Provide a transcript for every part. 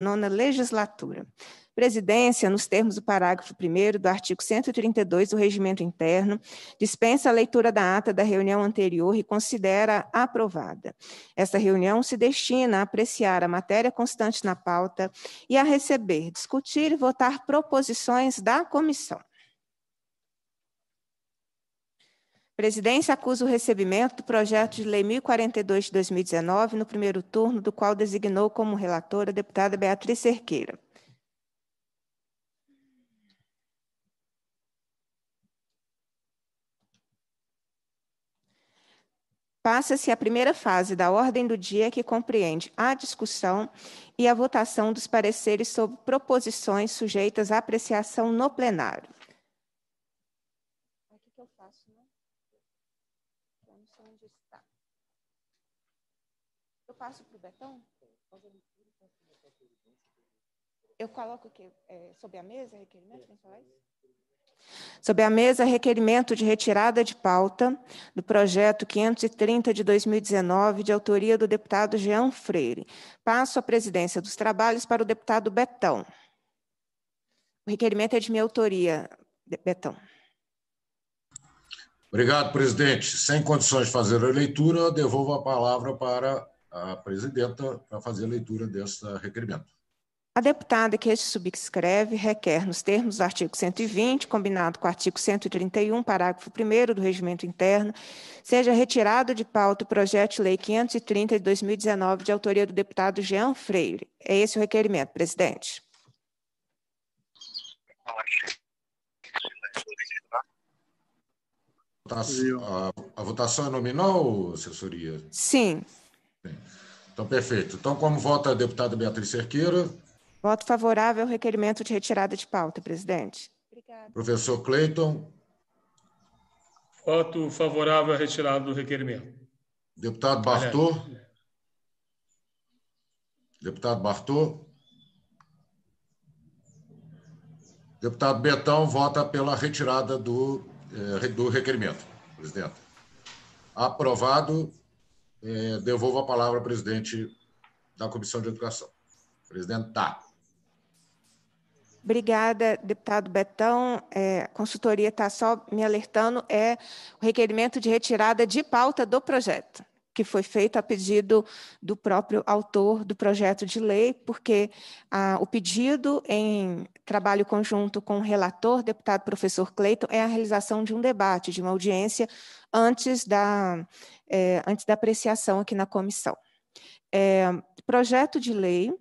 nona legislatura. Presidência, nos termos do parágrafo 1 do artigo 132 do Regimento Interno, dispensa a leitura da ata da reunião anterior e considera aprovada. Esta reunião se destina a apreciar a matéria constante na pauta e a receber, discutir e votar proposições da comissão. Presidência acusa o recebimento do projeto de lei 1042 de 2019 no primeiro turno, do qual designou como relatora a deputada Beatriz Cerqueira. Passa-se a primeira fase da ordem do dia, que compreende a discussão e a votação dos pareceres sobre proposições sujeitas à apreciação no plenário. passo para o betão, eu coloco o é, sobre a mesa, requerimento, quem Sobre a mesa, requerimento de retirada de pauta do projeto 530 de 2019, de autoria do deputado Jean Freire. Passo a presidência dos trabalhos para o deputado Betão. O requerimento é de minha autoria, Betão. Obrigado, presidente. Sem condições de fazer a leitura, devolvo a palavra para a presidenta para fazer a leitura desse requerimento. A deputada que este subscreve requer, nos termos do artigo 120, combinado com o artigo 131, parágrafo 1 do Regimento Interno, seja retirado de pauta o projeto de lei 530 de 2019, de autoria do deputado Jean Freire. É esse o requerimento, presidente. A votação é nominal, assessoria? Sim. Sim. Então, perfeito. Então, como vota a deputada Beatriz Cerqueira? Voto favorável ao requerimento de retirada de pauta, presidente. Obrigada. Professor Cleiton? Voto favorável à retirada do requerimento. Deputado Bartô? Deputado Bartô? Deputado Betão vota pela retirada do, eh, do requerimento, presidente. Aprovado é, devolvo a palavra ao presidente da Comissão de Educação. Presidente Tá. Obrigada, deputado Betão. É, a consultoria está só me alertando, é o requerimento de retirada de pauta do projeto que foi feito a pedido do próprio autor do projeto de lei, porque ah, o pedido em trabalho conjunto com o relator, deputado professor Cleiton, é a realização de um debate, de uma audiência, antes da, eh, antes da apreciação aqui na comissão. É, projeto de lei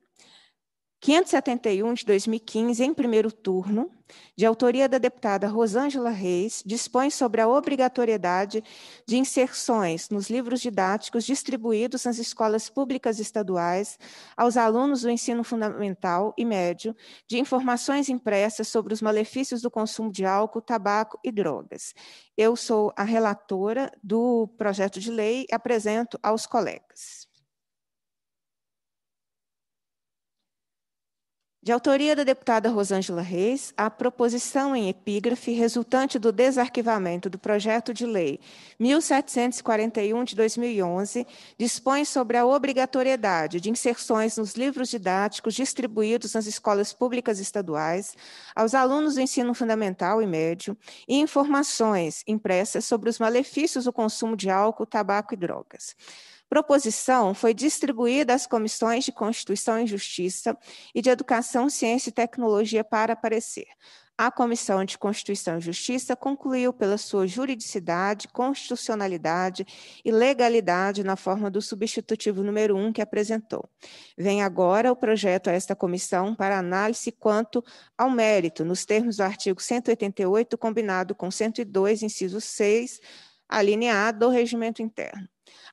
571 de 2015, em primeiro turno, de autoria da deputada Rosângela Reis, dispõe sobre a obrigatoriedade de inserções nos livros didáticos distribuídos nas escolas públicas estaduais aos alunos do ensino fundamental e médio de informações impressas sobre os malefícios do consumo de álcool, tabaco e drogas. Eu sou a relatora do projeto de lei e apresento aos colegas. De autoria da deputada Rosângela Reis, a proposição em epígrafe resultante do desarquivamento do projeto de lei 1741 de 2011 dispõe sobre a obrigatoriedade de inserções nos livros didáticos distribuídos nas escolas públicas estaduais aos alunos do ensino fundamental e médio e informações impressas sobre os malefícios do consumo de álcool, tabaco e drogas. Proposição foi distribuída às comissões de Constituição e Justiça e de Educação, Ciência e Tecnologia para aparecer. A Comissão de Constituição e Justiça concluiu pela sua juridicidade, constitucionalidade e legalidade na forma do substitutivo número 1 um que apresentou. Vem agora o projeto a esta comissão para análise quanto ao mérito, nos termos do artigo 188, combinado com 102, inciso 6, alínea A do Regimento Interno.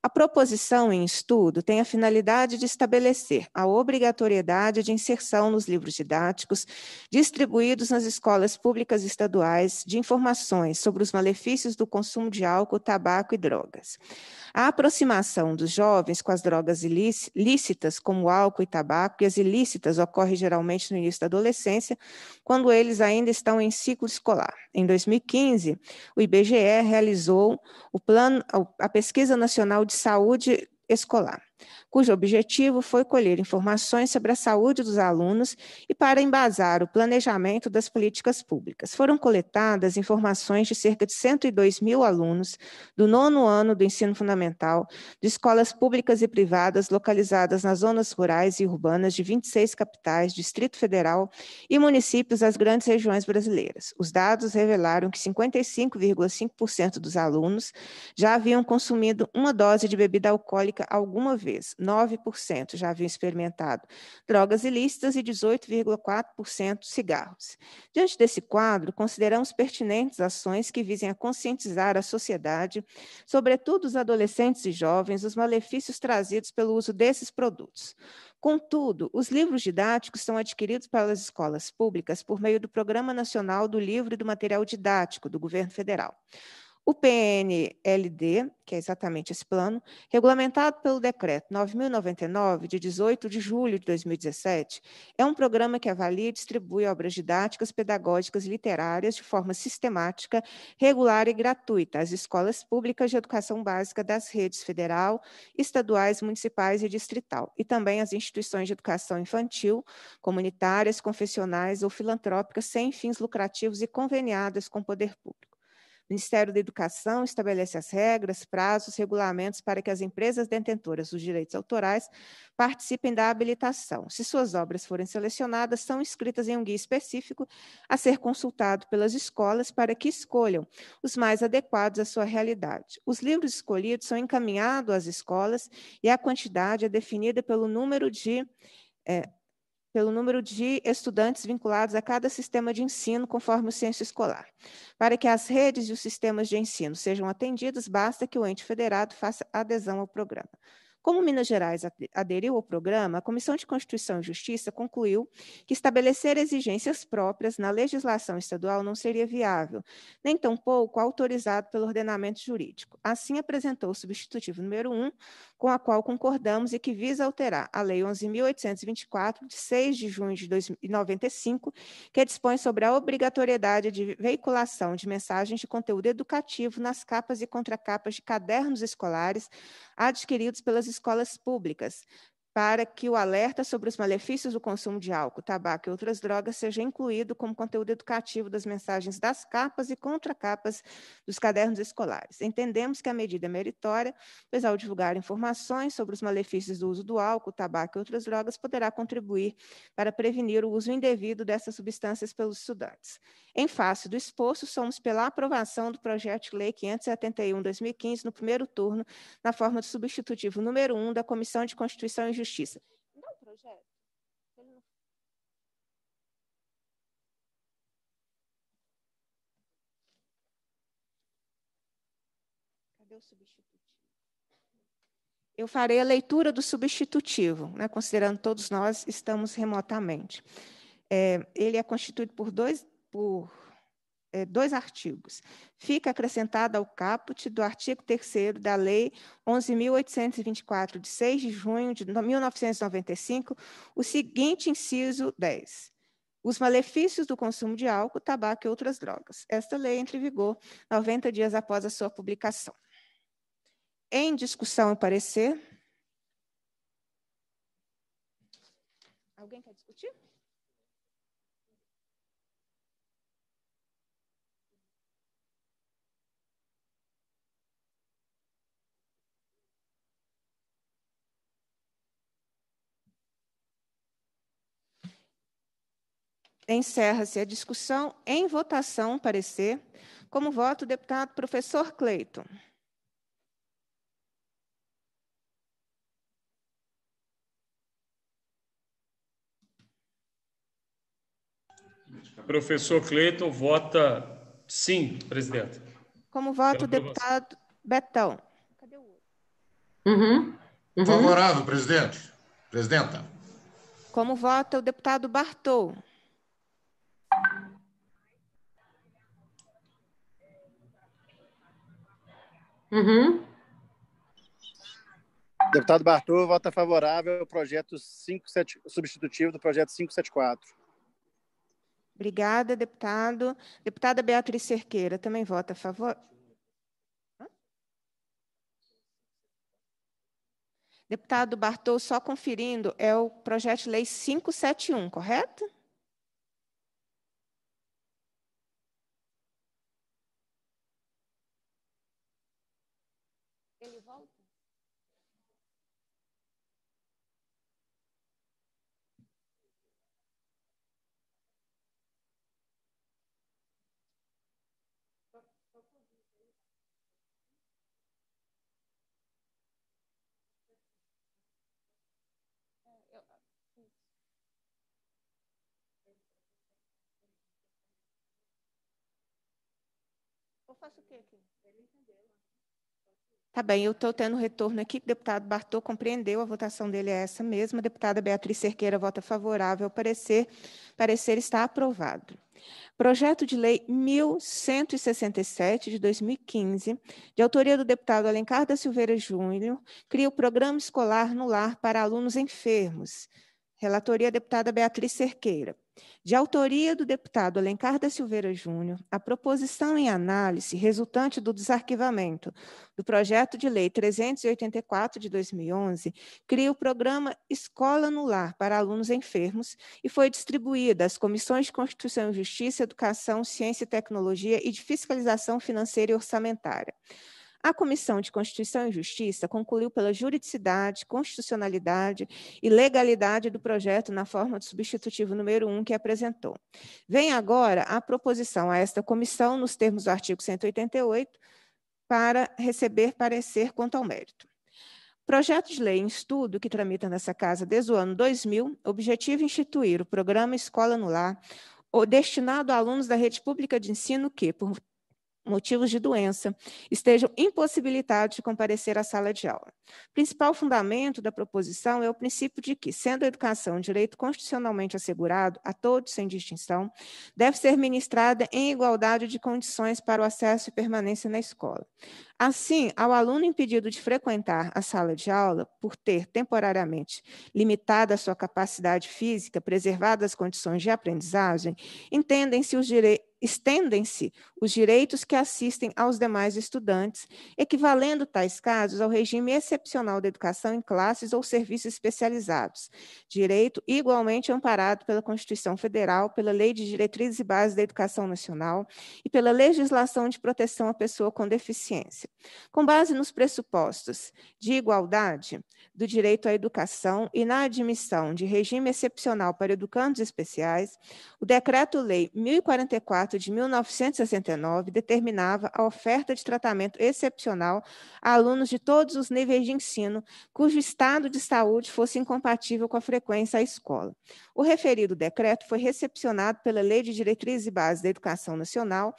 A proposição em estudo tem a finalidade de estabelecer a obrigatoriedade de inserção nos livros didáticos distribuídos nas escolas públicas estaduais de informações sobre os malefícios do consumo de álcool, tabaco e drogas. A aproximação dos jovens com as drogas lícitas, como álcool e tabaco, e as ilícitas ocorre geralmente no início da adolescência, quando eles ainda estão em ciclo escolar. Em 2015, o IBGE realizou o plano, a Pesquisa Nacional de de saúde escolar cujo objetivo foi colher informações sobre a saúde dos alunos e para embasar o planejamento das políticas públicas. Foram coletadas informações de cerca de 102 mil alunos do nono ano do ensino fundamental, de escolas públicas e privadas localizadas nas zonas rurais e urbanas de 26 capitais, Distrito Federal e municípios das grandes regiões brasileiras. Os dados revelaram que 55,5% dos alunos já haviam consumido uma dose de bebida alcoólica alguma vez natureza, 9% já haviam experimentado drogas ilícitas e 18,4% cigarros. Diante desse quadro, consideramos pertinentes ações que visem a conscientizar a sociedade, sobretudo os adolescentes e jovens, os malefícios trazidos pelo uso desses produtos. Contudo, os livros didáticos são adquiridos pelas escolas públicas por meio do Programa Nacional do Livro e do Material Didático do Governo Federal. O PNLD, que é exatamente esse plano, regulamentado pelo Decreto 9099, de 18 de julho de 2017, é um programa que avalia e distribui obras didáticas, pedagógicas e literárias de forma sistemática, regular e gratuita às escolas públicas de educação básica das redes federal, estaduais, municipais e distrital, e também às instituições de educação infantil, comunitárias, confessionais ou filantrópicas sem fins lucrativos e conveniadas com o poder público. O Ministério da Educação estabelece as regras, prazos, regulamentos para que as empresas detentoras dos direitos autorais participem da habilitação. Se suas obras forem selecionadas, são inscritas em um guia específico a ser consultado pelas escolas para que escolham os mais adequados à sua realidade. Os livros escolhidos são encaminhados às escolas e a quantidade é definida pelo número de. É, pelo número de estudantes vinculados a cada sistema de ensino, conforme o censo escolar. Para que as redes e os sistemas de ensino sejam atendidos, basta que o ente federado faça adesão ao programa. Como Minas Gerais aderiu ao programa, a Comissão de Constituição e Justiça concluiu que estabelecer exigências próprias na legislação estadual não seria viável, nem tampouco autorizado pelo ordenamento jurídico. Assim, apresentou o substitutivo número 1, com a qual concordamos e que visa alterar a Lei 11.824, de 6 de junho de 1995, que dispõe sobre a obrigatoriedade de veiculação de mensagens de conteúdo educativo nas capas e contracapas de cadernos escolares adquiridos pelas escolas públicas, para que o alerta sobre os malefícios do consumo de álcool, tabaco e outras drogas seja incluído como conteúdo educativo das mensagens das capas e contracapas dos cadernos escolares. Entendemos que a medida é meritória, pois ao divulgar informações sobre os malefícios do uso do álcool, tabaco e outras drogas, poderá contribuir para prevenir o uso indevido dessas substâncias pelos estudantes. Em face do exposto, somos pela aprovação do projeto de lei 571/2015 no primeiro turno, na forma do substitutivo número 1 da Comissão de Constituição e Justiça. É projeto. Ele não Cadê o substitutivo? Eu farei a leitura do substitutivo, né, considerando todos nós estamos remotamente. É, ele é constituído por dois, por é, dois artigos. Fica acrescentada ao caput do artigo 3 da Lei 11.824, de 6 de junho de 1995, o seguinte inciso 10. Os malefícios do consumo de álcool, tabaco e outras drogas. Esta lei entra em vigor 90 dias após a sua publicação. Em discussão e parecer. Alguém quer discutir? Encerra-se a discussão em votação, parecer. Como voto, o deputado professor Cleiton. Professor Cleiton vota sim, presidente. Como voto, o deputado Betão. Cadê o outro? Uhum. Uhum. Favorável, presidente. Presidenta. Como vota o deputado Bartol? Uhum. Deputado Bartô, vota favorável ao projeto 57, substitutivo do projeto 574. Obrigada, deputado. Deputada Beatriz Cerqueira, também vota a favor. Deputado Bartô, só conferindo, é o projeto de lei 571, correto? Eu, eu faço o que aqui? Ele entendeu. Tá bem, eu estou tendo retorno aqui. Deputado Bartô compreendeu, a votação dele é essa mesma. Deputada Beatriz Cerqueira vota favorável. Parecer, parecer está aprovado. Projeto de Lei 1167 de 2015, de autoria do deputado Alencar da Silveira Júnior, cria o programa escolar no lar para alunos enfermos. Relatoria deputada Beatriz Cerqueira. De autoria do deputado Alencar da Silveira Júnior, a proposição em análise resultante do desarquivamento do projeto de lei 384 de 2011 cria o programa Escola no Lar para alunos enfermos e foi distribuída às comissões de Constituição e Justiça, Educação, Ciência e Tecnologia e de Fiscalização Financeira e Orçamentária. A Comissão de Constituição e Justiça concluiu pela juridicidade, constitucionalidade e legalidade do projeto na forma do substitutivo número 1 que apresentou. Vem agora a proposição a esta comissão, nos termos do artigo 188, para receber parecer quanto ao mérito. Projeto de lei em estudo que tramita nessa casa desde o ano 2000, objetivo instituir o programa Escola no Lar, destinado a alunos da rede pública de ensino que, por motivos de doença, estejam impossibilitados de comparecer à sala de aula. O principal fundamento da proposição é o princípio de que, sendo a educação um direito constitucionalmente assegurado a todos sem distinção, deve ser ministrada em igualdade de condições para o acesso e permanência na escola. Assim, ao aluno impedido de frequentar a sala de aula por ter temporariamente limitada a sua capacidade física, preservadas as condições de aprendizagem, entendem-se os direitos estendem-se os direitos que assistem aos demais estudantes, equivalendo tais casos ao regime excepcional da educação em classes ou serviços especializados, direito igualmente amparado pela Constituição Federal, pela Lei de Diretrizes e Bases da Educação Nacional e pela legislação de proteção à pessoa com deficiência. Com base nos pressupostos de igualdade do direito à educação e na admissão de regime excepcional para educandos especiais, o Decreto-Lei 1044 Ato de 1969 determinava a oferta de tratamento excepcional a alunos de todos os níveis de ensino cujo estado de saúde fosse incompatível com a frequência à escola. O referido decreto foi recepcionado pela Lei de Diretrizes e Bases da Educação Nacional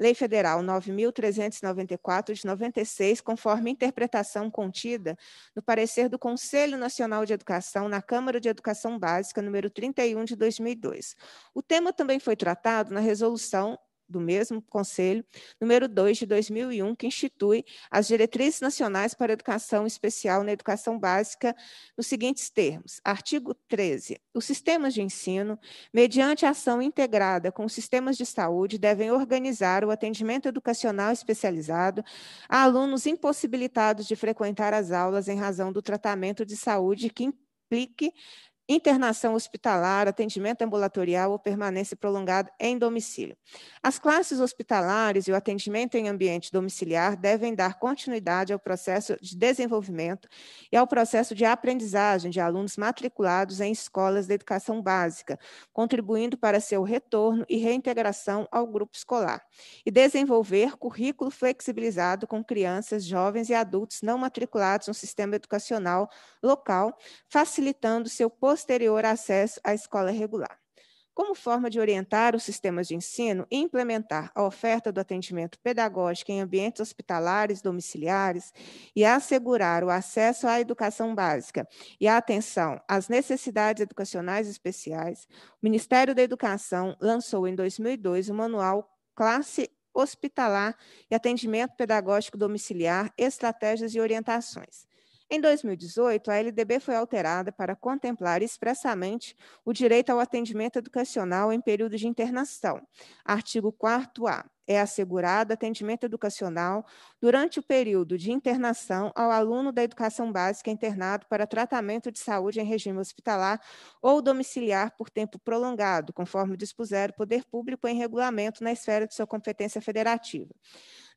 Lei Federal 9.394 de 96, conforme interpretação contida no parecer do Conselho Nacional de Educação na Câmara de Educação Básica número 31 de 2002. O tema também foi tratado na resolução do mesmo Conselho, número 2 de 2001, que institui as diretrizes nacionais para a educação especial na educação básica, nos seguintes termos: artigo 13. Os sistemas de ensino, mediante ação integrada com os sistemas de saúde, devem organizar o atendimento educacional especializado a alunos impossibilitados de frequentar as aulas em razão do tratamento de saúde que implique internação hospitalar, atendimento ambulatorial ou permanência prolongada em domicílio. As classes hospitalares e o atendimento em ambiente domiciliar devem dar continuidade ao processo de desenvolvimento e ao processo de aprendizagem de alunos matriculados em escolas de educação básica, contribuindo para seu retorno e reintegração ao grupo escolar, e desenvolver currículo flexibilizado com crianças, jovens e adultos não matriculados no sistema educacional local, facilitando seu posicionamento posterior acesso à escola regular. Como forma de orientar os sistemas de ensino e implementar a oferta do atendimento pedagógico em ambientes hospitalares, domiciliares e assegurar o acesso à educação básica e a atenção às necessidades educacionais especiais, o Ministério da Educação lançou em 2002 o manual Classe hospitalar e atendimento pedagógico domiciliar, estratégias e orientações. Em 2018, a LDB foi alterada para contemplar expressamente o direito ao atendimento educacional em período de internação. Artigo 4A é assegurado atendimento educacional durante o período de internação ao aluno da educação básica internado para tratamento de saúde em regime hospitalar ou domiciliar por tempo prolongado, conforme dispuser o poder público em regulamento na esfera de sua competência federativa.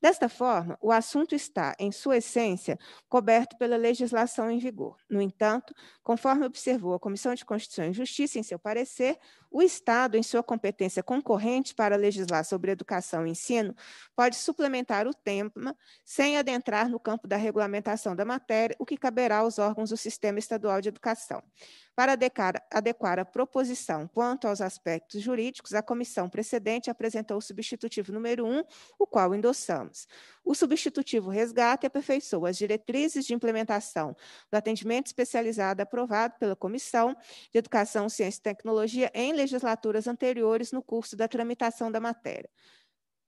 Desta forma, o assunto está, em sua essência, coberto pela legislação em vigor. No entanto, conforme observou a Comissão de Constituição e Justiça em seu parecer, o Estado, em sua competência concorrente para legislar sobre educação e ensino, pode suplementar o tema sem adentrar no campo da regulamentação da matéria, o que caberá aos órgãos do sistema estadual de educação. Para adequar, a proposição quanto aos aspectos jurídicos, a comissão precedente apresentou o substitutivo número 1, um, o qual endossamos. O substitutivo resgata e aperfeiçoa as diretrizes de implementação do atendimento especializado aprovado pela Comissão de Educação, Ciência e Tecnologia em legislaturas anteriores no curso da tramitação da matéria.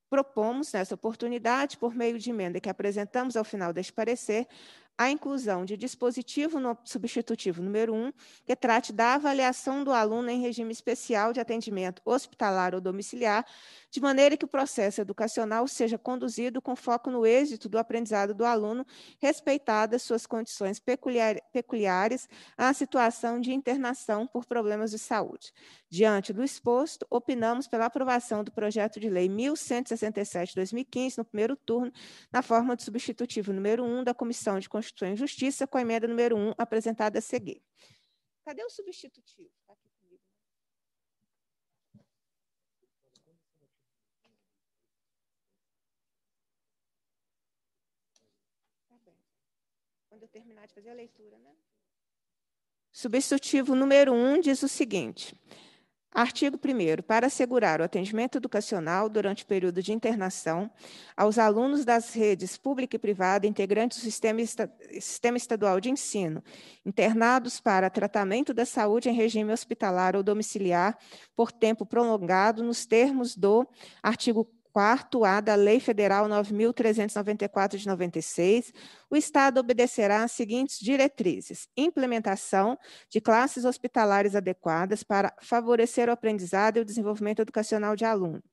Propomos, nessa oportunidade, por meio de emenda que apresentamos ao final deste parecer, a inclusão de dispositivo no substitutivo número 1, um, que trate da avaliação do aluno em regime especial de atendimento hospitalar ou domiciliar, de maneira que o processo educacional seja conduzido com foco no êxito do aprendizado do aluno, respeitadas suas condições peculiar, peculiares à situação de internação por problemas de saúde. Diante do exposto, opinamos pela aprovação do projeto de lei 1167-2015, no primeiro turno, na forma de substitutivo número 1 um da Comissão de Constituição Constituição e Justiça, com a emenda número 1 apresentada a seguir. Cadê o substitutivo? Está aqui comigo. Né? Tá bem. Quando eu terminar de fazer a leitura, né? Substitutivo número 1 diz o seguinte: Artigo 1. Para assegurar o atendimento educacional durante o período de internação aos alunos das redes pública e privada integrantes do sistema, sistema estadual de ensino, internados para tratamento da saúde em regime hospitalar ou domiciliar por tempo prolongado, nos termos do artigo quarto A da Lei Federal 9.394 de 96, o Estado obedecerá às seguintes diretrizes: implementação de classes hospitalares adequadas para favorecer o aprendizado e o desenvolvimento educacional de aluno.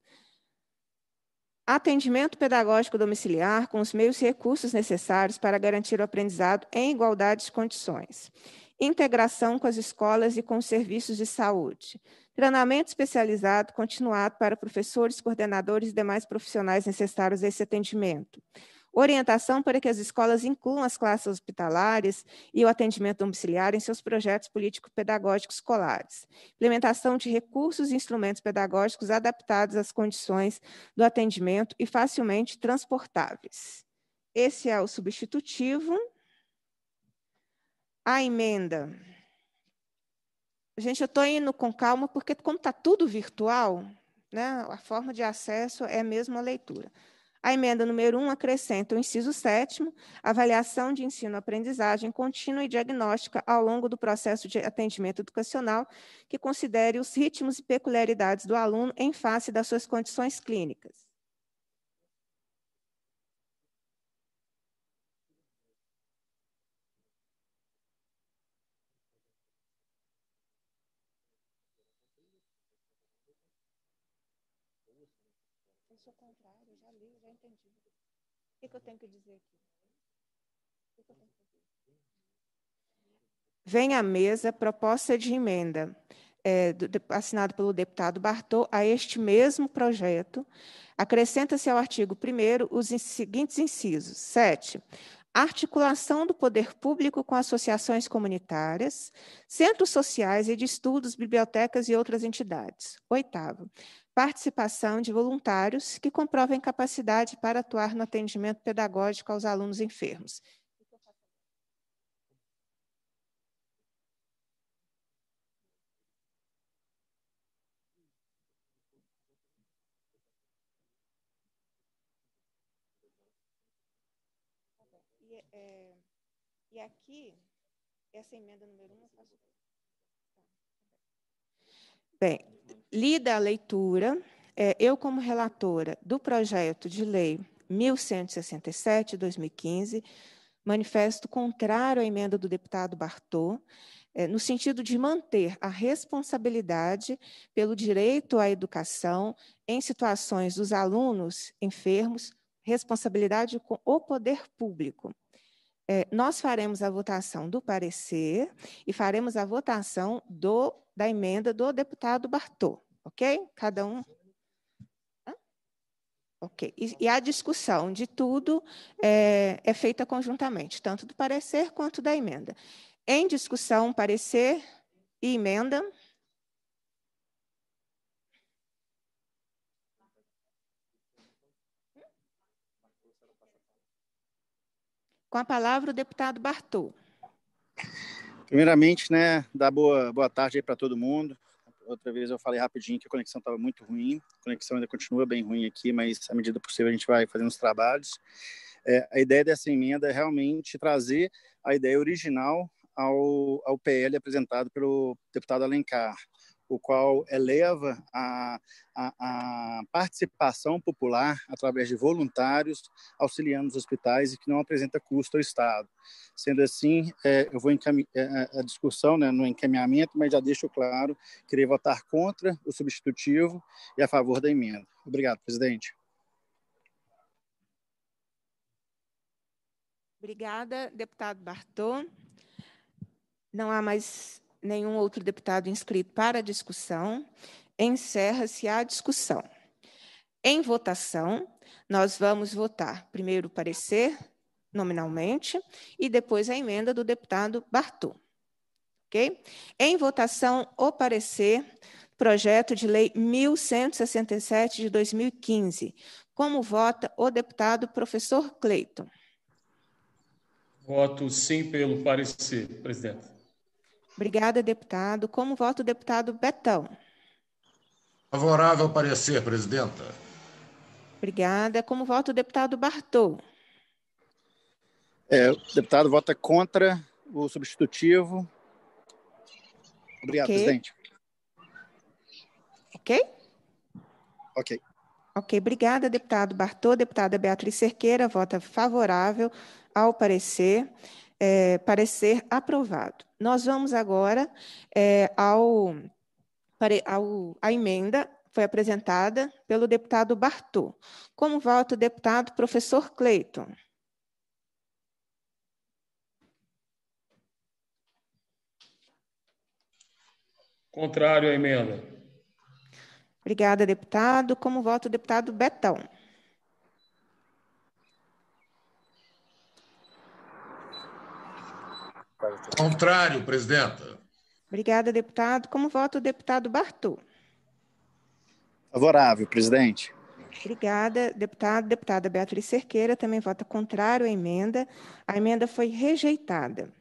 Atendimento pedagógico domiciliar com os meios e recursos necessários para garantir o aprendizado em igualdade de condições integração com as escolas e com os serviços de saúde, treinamento especializado continuado para professores, coordenadores e demais profissionais necessários a esse atendimento, orientação para que as escolas incluam as classes hospitalares e o atendimento domiciliar em seus projetos político-pedagógicos escolares, implementação de recursos e instrumentos pedagógicos adaptados às condições do atendimento e facilmente transportáveis. Esse é o substitutivo a emenda. Gente, eu estou indo com calma, porque como está tudo virtual, né, a forma de acesso é mesmo a leitura. A emenda número 1 um acrescenta o inciso 7 avaliação de ensino-aprendizagem contínua e diagnóstica ao longo do processo de atendimento educacional, que considere os ritmos e peculiaridades do aluno em face das suas condições clínicas. ali, já entendi. O que, que eu tenho que dizer aqui? O que, que eu tenho que fazer? Vem à mesa proposta de emenda. É, do, pelo deputado Bartô a este mesmo projeto, acrescenta-se ao artigo 1 os in, seguintes incisos: 7. Articulação do poder público com associações comunitárias, centros sociais e de estudos, bibliotecas e outras entidades. Oitavo, participação de voluntários que comprovem capacidade para atuar no atendimento pedagógico aos alunos enfermos. E, é, aqui, essa emenda número 1, um, eu faço. Bem, Lida a leitura, é, eu, como relatora do projeto de lei 1167-2015, manifesto contrário à emenda do deputado Bartô, é, no sentido de manter a responsabilidade pelo direito à educação em situações dos alunos enfermos, responsabilidade com o poder público. É, nós faremos a votação do parecer e faremos a votação do, da emenda do deputado Bartô ok? Cada um. Ok. E, e, a discussão de tudo é, é feita conjuntamente, tanto do parecer quanto da emenda. Em discussão, parecer e emenda. Com a palavra o deputado Bartô. Primeiramente, né, dar boa, boa tarde para todo mundo outra vez eu falei rapidinho que a conexão estava muito ruim, a conexão ainda continua bem ruim aqui, mas à medida possível a gente vai fazendo os trabalhos. É, a ideia dessa emenda é realmente trazer a ideia original ao, ao PL apresentado pelo deputado Alencar, o qual eleva a, a, a, participação popular através de voluntários auxiliando os hospitais e que não apresenta custo ao Estado. Sendo assim, é, eu vou encaminhar é, é, a discussão né, no encaminhamento, mas já deixo claro que irei votar contra o substitutivo e a favor da emenda. Obrigado, presidente. Obrigada, deputado Bartô. Não há mais nenhum outro deputado inscrito para a discussão, encerra-se a discussão. Em votação, nós vamos votar primeiro o parecer, nominalmente, e depois a emenda do deputado Bartô. Ok? Em votação, o parecer, projeto de lei 1167 de 2015. Como vota o deputado professor Cleiton? Voto sim pelo parecer, presidente. Obrigada, deputado. Como vota o deputado Betão? Favorável ao parecer, presidenta. Obrigada. Como vota o deputado Bartol? É, o deputado vota contra o substitutivo. Obrigado, okay. presidente. Ok? Ok. Ok, obrigada, deputado Bartô. Deputada Beatriz Cerqueira vota favorável ao parecer é, parecer aprovado. Nós vamos agora é, ao, pare, ao, à emenda foi apresentada pelo deputado Bartô. Como vota o deputado professor Cleiton? Contrário à emenda. Obrigada, deputado. Como vota o deputado Betão? Contrário, presidenta. Obrigada, deputado. Como vota o deputado Bartô? Favorável, presidente. Obrigada, deputado. Deputada Beatriz Cerqueira também vota contrário à emenda. A emenda foi rejeitada.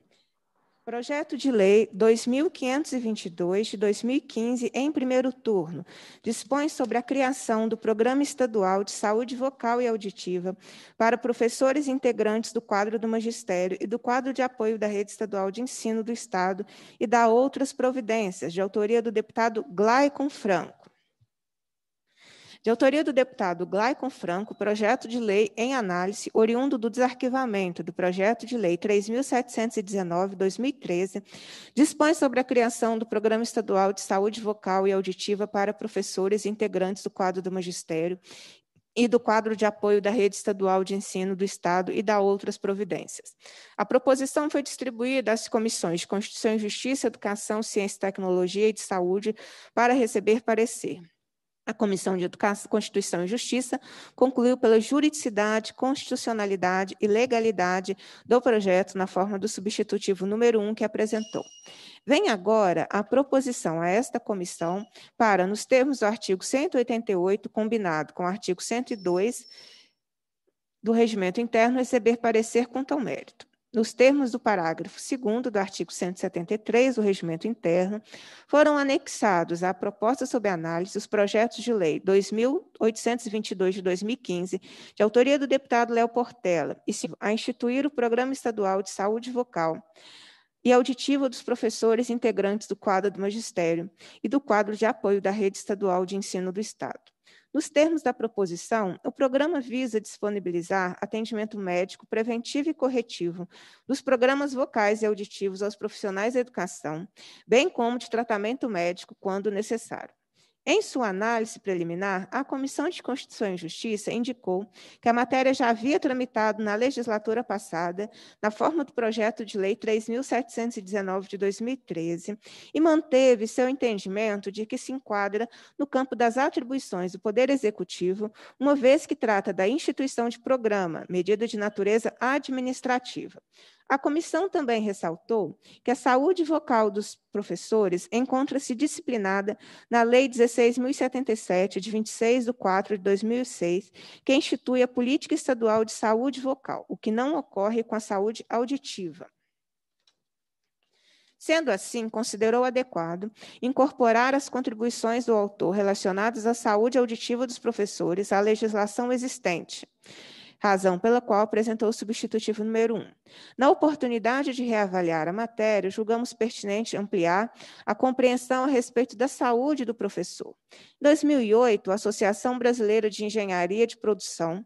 Projeto de Lei 2522 de 2015, em primeiro turno, dispõe sobre a criação do Programa Estadual de Saúde Vocal e Auditiva para professores integrantes do quadro do Magistério e do quadro de apoio da Rede Estadual de Ensino do Estado e dá outras providências, de autoria do deputado Glaicon Franco de autoria do deputado Glaicon Franco, projeto de lei em análise, oriundo do desarquivamento do projeto de lei 3.719-2013, dispõe sobre a criação do Programa Estadual de Saúde Vocal e Auditiva para professores integrantes do quadro do magistério e do quadro de apoio da rede estadual de ensino do Estado e da outras providências. A proposição foi distribuída às comissões de Constituição e Justiça, Educação, Ciência e Tecnologia e de Saúde para receber parecer. A Comissão de Educação, Constituição e Justiça concluiu pela juridicidade, constitucionalidade e legalidade do projeto na forma do substitutivo número 1 um que apresentou. Vem agora a proposição a esta comissão para, nos termos do artigo 188, combinado com o artigo 102 do Regimento Interno, receber parecer quanto ao mérito nos termos do parágrafo 2 do artigo 173 do Regimento Interno, foram anexados à proposta sob análise os projetos de lei 2822 de 2015, de autoria do deputado Léo Portela, a instituir o Programa Estadual de Saúde Vocal e auditiva dos professores integrantes do quadro do magistério e do quadro de apoio da rede estadual de ensino do Estado. Nos termos da proposição, o programa visa disponibilizar atendimento médico preventivo e corretivo dos programas vocais e auditivos aos profissionais da educação, bem como de tratamento médico quando necessário. Em sua análise preliminar, a Comissão de Constituição e Justiça indicou que a matéria já havia tramitado na legislatura passada, na forma do projeto de lei 3719 de 2013, e manteve seu entendimento de que se enquadra no campo das atribuições do Poder Executivo, uma vez que trata da instituição de programa, medida de natureza administrativa. A comissão também ressaltou que a saúde vocal dos professores encontra-se disciplinada na Lei 16.077, de 26 de 4 de 2006, que institui a Política Estadual de Saúde Vocal, o que não ocorre com a saúde auditiva. Sendo assim, considerou adequado incorporar as contribuições do autor relacionadas à saúde auditiva dos professores à legislação existente, razão pela qual apresentou o substitutivo número 1. Na oportunidade de reavaliar a matéria, julgamos pertinente ampliar a compreensão a respeito da saúde do professor. Em 2008, a Associação Brasileira de Engenharia de Produção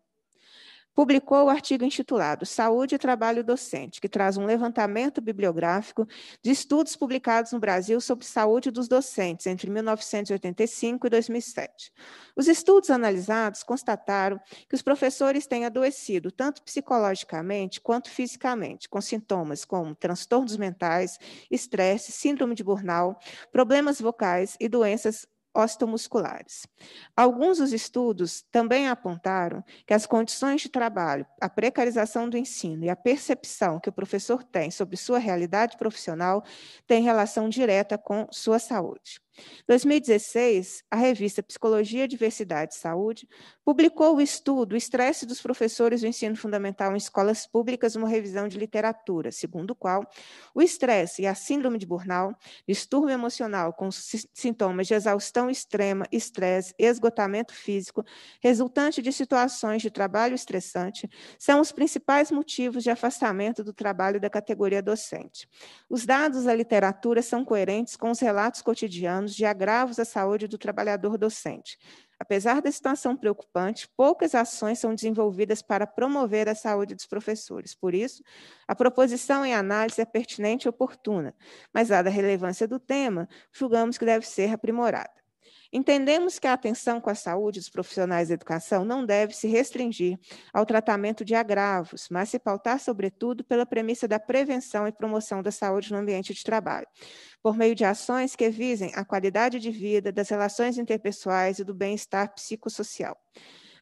publicou o artigo intitulado Saúde e Trabalho Docente, que traz um levantamento bibliográfico de estudos publicados no Brasil sobre saúde dos docentes entre 1985 e 2007. Os estudos analisados constataram que os professores têm adoecido tanto psicologicamente quanto fisicamente, com sintomas como transtornos mentais, estresse, síndrome de burnout, problemas vocais e doenças osteomusculares. Alguns dos estudos também apontaram que as condições de trabalho, a precarização do ensino e a percepção que o professor tem sobre sua realidade profissional têm relação direta com sua saúde. 2016, a revista Psicologia, Diversidade e Saúde publicou o estudo Estresse dos Professores do Ensino Fundamental em Escolas Públicas, uma revisão de literatura, segundo o qual o estresse e a síndrome de burnout, distúrbio emocional com sintomas de exaustão extrema, estresse, esgotamento físico, resultante de situações de trabalho estressante, são os principais motivos de afastamento do trabalho da categoria docente. Os dados da literatura são coerentes com os relatos cotidianos anos de agravos à saúde do trabalhador docente. Apesar da situação preocupante, poucas ações são desenvolvidas para promover a saúde dos professores. Por isso, a proposição em análise é pertinente e oportuna, mas, dada a relevância do tema, julgamos que deve ser aprimorada. Entendemos que a atenção com a saúde dos profissionais da educação não deve se restringir ao tratamento de agravos, mas se pautar, sobretudo, pela premissa da prevenção e promoção da saúde no ambiente de trabalho, por meio de ações que visem a qualidade de vida, das relações interpessoais e do bem-estar psicossocial.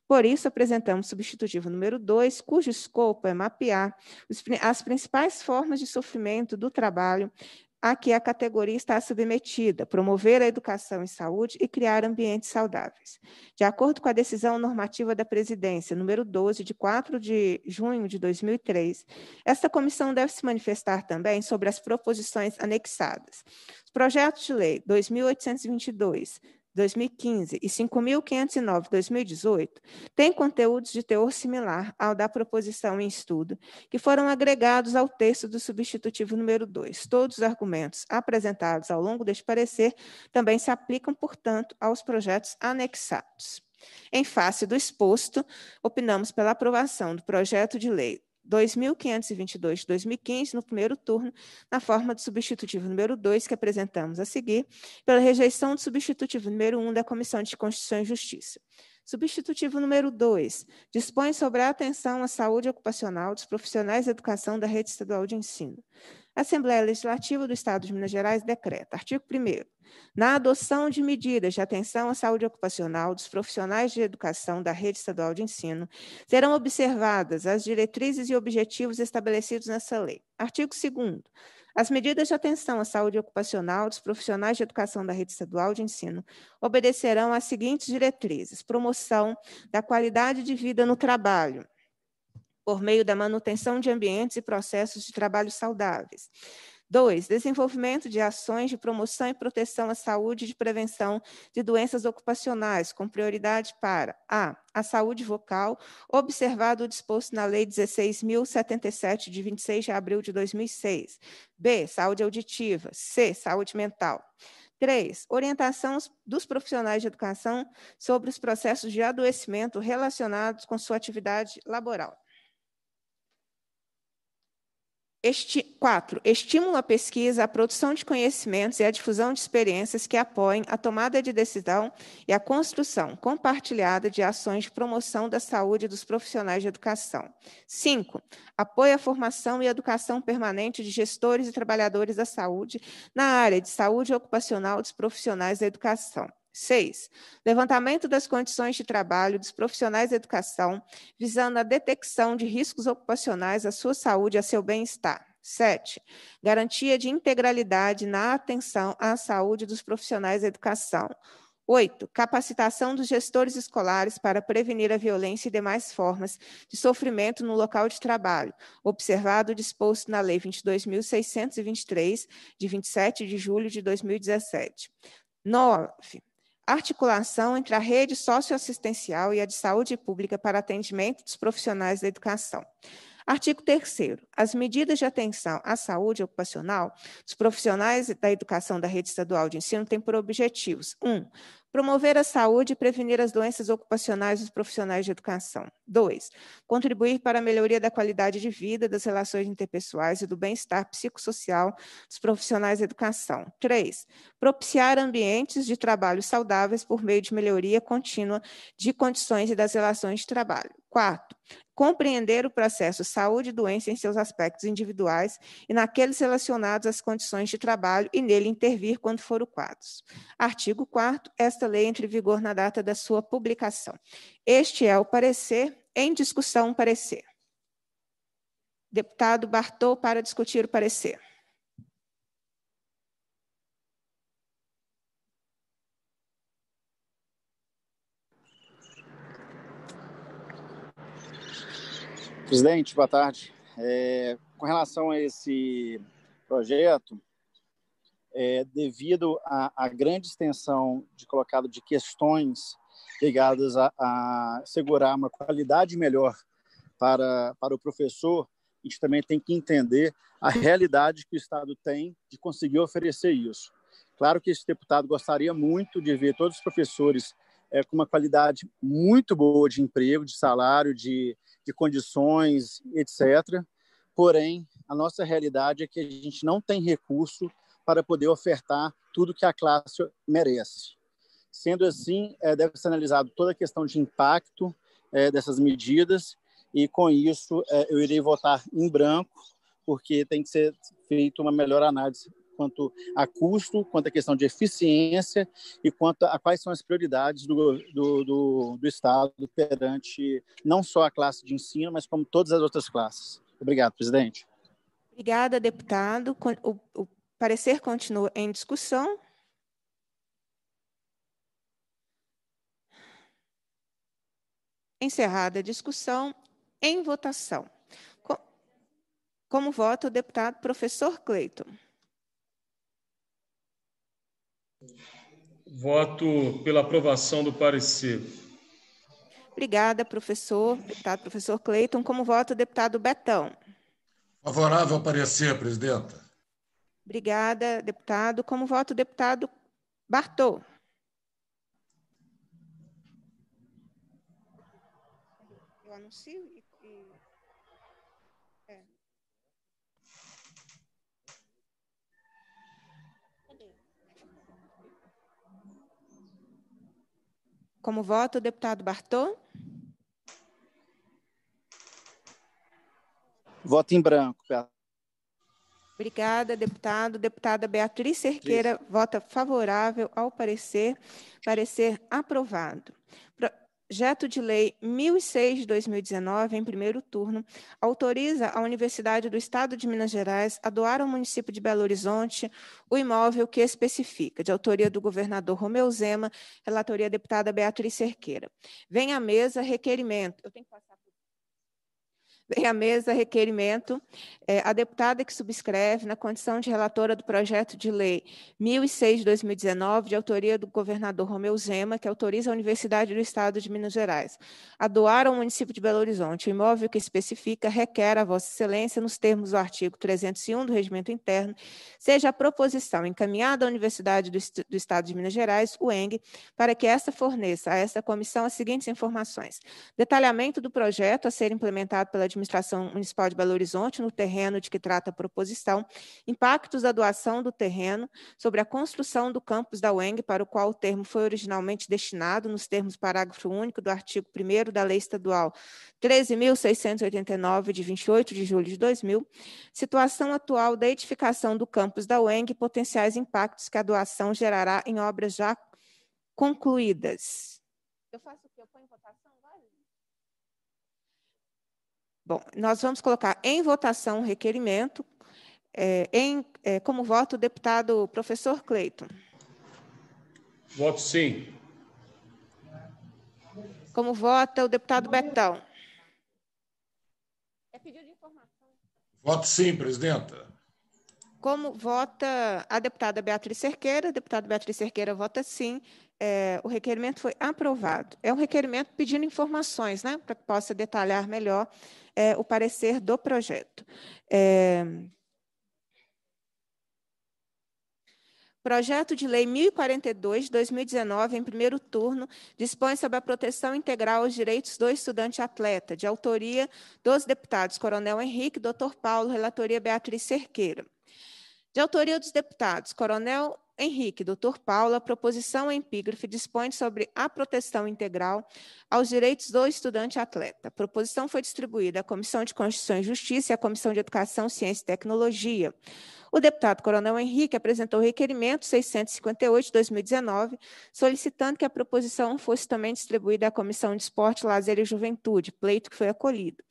Por isso, apresentamos substitutivo número 2, cujo escopo é mapear as principais formas de sofrimento do trabalho a que a categoria está submetida, promover a educação em saúde e criar ambientes saudáveis. De acordo com a decisão normativa da Presidência, número 12, de 4 de junho de 2003, esta comissão deve se manifestar também sobre as proposições anexadas. Projeto de Lei 2822, 2015 e 5.509, 2018, têm conteúdos de teor similar ao da proposição em estudo, que foram agregados ao texto do substitutivo número 2. Todos os argumentos apresentados ao longo deste parecer também se aplicam, portanto, aos projetos anexados. Em face do exposto, opinamos pela aprovação do projeto de lei 2.522 de 2015, no primeiro turno, na forma do substitutivo número 2, que apresentamos a seguir, pela rejeição do substitutivo número 1 um da Comissão de Constituição e Justiça. Substitutivo número 2. Dispõe sobre a atenção à saúde ocupacional dos profissionais da educação da rede estadual de ensino. A Assembleia Legislativa do Estado de Minas Gerais decreta, artigo 1 na adoção de medidas de atenção à saúde ocupacional dos profissionais de educação da rede estadual de ensino, serão observadas as diretrizes e objetivos estabelecidos nessa lei. Artigo 2 as medidas de atenção à saúde ocupacional dos profissionais de educação da rede estadual de ensino obedecerão às seguintes diretrizes: promoção da qualidade de vida no trabalho, por meio da manutenção de ambientes e processos de trabalho saudáveis. Dois, desenvolvimento de ações de promoção e proteção à saúde e de prevenção de doenças ocupacionais, com prioridade para a a saúde vocal, observado o disposto na Lei 16.077, de 26 de abril de 2006. B. Saúde auditiva. C. Saúde mental. 3. Orientação dos profissionais de educação sobre os processos de adoecimento relacionados com sua atividade laboral. Esti... Quatro, estimula a pesquisa, a produção de conhecimentos e a difusão de experiências que apoiem a tomada de decisão e a construção compartilhada de ações de promoção da saúde dos profissionais de educação. Cinco, apoia a formação e educação permanente de gestores e trabalhadores da saúde na área de saúde ocupacional dos profissionais da educação. Seis, levantamento das condições de trabalho dos profissionais da educação, visando a detecção de riscos ocupacionais à sua saúde e a seu bem-estar. Sete, garantia de integralidade na atenção à saúde dos profissionais da educação. Oito, capacitação dos gestores escolares para prevenir a violência e demais formas de sofrimento no local de trabalho, observado o disposto na Lei 22.623, de 27 de julho de 2017. Nove, articulação entre a rede socioassistencial e a de saúde pública para atendimento dos profissionais da educação. Artigo 3 As medidas de atenção à saúde ocupacional dos profissionais da educação da rede estadual de ensino têm por objetivos: 1. Um, promover a saúde e prevenir as doenças ocupacionais dos profissionais de educação. 2. Contribuir para a melhoria da qualidade de vida, das relações interpessoais e do bem-estar psicossocial dos profissionais de educação. 3. Propiciar ambientes de trabalho saudáveis por meio de melhoria contínua de condições e das relações de trabalho. 4 compreender o processo saúde e doença em seus aspectos individuais e naqueles relacionados às condições de trabalho e nele intervir quando for o quadro. Artigo 4 esta lei entre em vigor na data da sua publicação. Este é o parecer em discussão parecer. Deputado Bartol para discutir o parecer. Presidente, boa tarde. É, com relação a esse projeto, é, devido à grande extensão de colocado de questões ligadas a, a assegurar uma qualidade melhor para, para o professor, a gente também tem que entender a realidade que o Estado tem de conseguir oferecer isso. Claro que esse deputado gostaria muito de ver todos os professores é, com uma qualidade muito boa de emprego, de salário, de, de condições, etc. Porém, a nossa realidade é que a gente não tem recurso para poder ofertar tudo que a classe merece. Sendo assim, é, deve ser analisado toda a questão de impacto é, dessas medidas e, com isso, é, eu irei votar em branco, porque tem que ser feita uma melhor análise quanto a custo, quanto a questão de eficiência e quanto a quais são as prioridades do, do, do, do Estado perante não só a classe de ensino, mas como todas as outras classes. Obrigado, presidente. Obrigada, deputado. O, o parecer continua em discussão. Encerrada a discussão, em votação. Como vota o deputado professor Cleiton? Voto pela aprovação do parecer. Obrigada, professor. Deputado professor Cleiton. Como voto, deputado Betão. Favorável ao parecer, presidenta. Obrigada, deputado. Como voto, deputado Bartô. Eu anuncio e Como vota o deputado Bartô? Voto em branco, Obrigada, deputado. Deputada Beatriz Cerqueira Isso. vota favorável ao parecer, parecer aprovado. Pro Projeto de Lei 1006-2019, em primeiro turno, autoriza a Universidade do Estado de Minas Gerais a doar ao município de Belo Horizonte o imóvel que especifica, de autoria do governador Romeu Zema, relatoria deputada Beatriz Cerqueira. Vem à mesa requerimento. Eu tenho que passar. Vem à mesa requerimento. É, a deputada que subscreve, na condição de relatora do projeto de lei 1006-2019, de autoria do governador Romeu Zema, que autoriza a Universidade do Estado de Minas Gerais a doar ao município de Belo Horizonte o imóvel que especifica requer a Vossa Excelência, nos termos do artigo 301 do Regimento Interno, seja a proposição encaminhada à Universidade do, Est do Estado de Minas Gerais, o Eng para que esta forneça a esta comissão as seguintes informações: detalhamento do projeto a ser implementado pela Administração Municipal de Belo Horizonte no terreno de que trata a proposição, impactos da doação do terreno sobre a construção do campus da UENG, para o qual o termo foi originalmente destinado, nos termos parágrafo único do artigo 1 da Lei Estadual 13.689, de 28 de julho de 2000, situação atual da edificação do campus da UENG e potenciais impactos que a doação gerará em obras já concluídas. Eu faço o que? Eu ponho em votação? Bom, nós vamos colocar em votação o requerimento. É, em, é, como voto, o deputado professor Cleiton. Voto sim. Como vota o deputado Betão? É pedido de informação. Voto sim, presidenta. Como vota a deputada Beatriz Cerqueira? Deputado deputada Beatriz Cerqueira vota sim é, o requerimento foi aprovado. É um requerimento pedindo informações, né, para que possa detalhar melhor é, o parecer do projeto. É... Projeto de Lei 1042, de 2019, em primeiro turno, dispõe sobre a proteção integral aos direitos do estudante atleta, de autoria dos deputados Coronel Henrique, Dr. Paulo, relatoria Beatriz Cerqueira. De autoria dos deputados Coronel Henrique, doutor Paula, a proposição epígrafe dispõe sobre a proteção integral aos direitos do estudante atleta. A proposição foi distribuída à Comissão de Constituição e Justiça e à Comissão de Educação, Ciência e Tecnologia. O deputado Coronel Henrique apresentou o requerimento 658 de 2019, solicitando que a proposição fosse também distribuída à Comissão de Esporte, Lazer e Juventude, pleito que foi acolhido.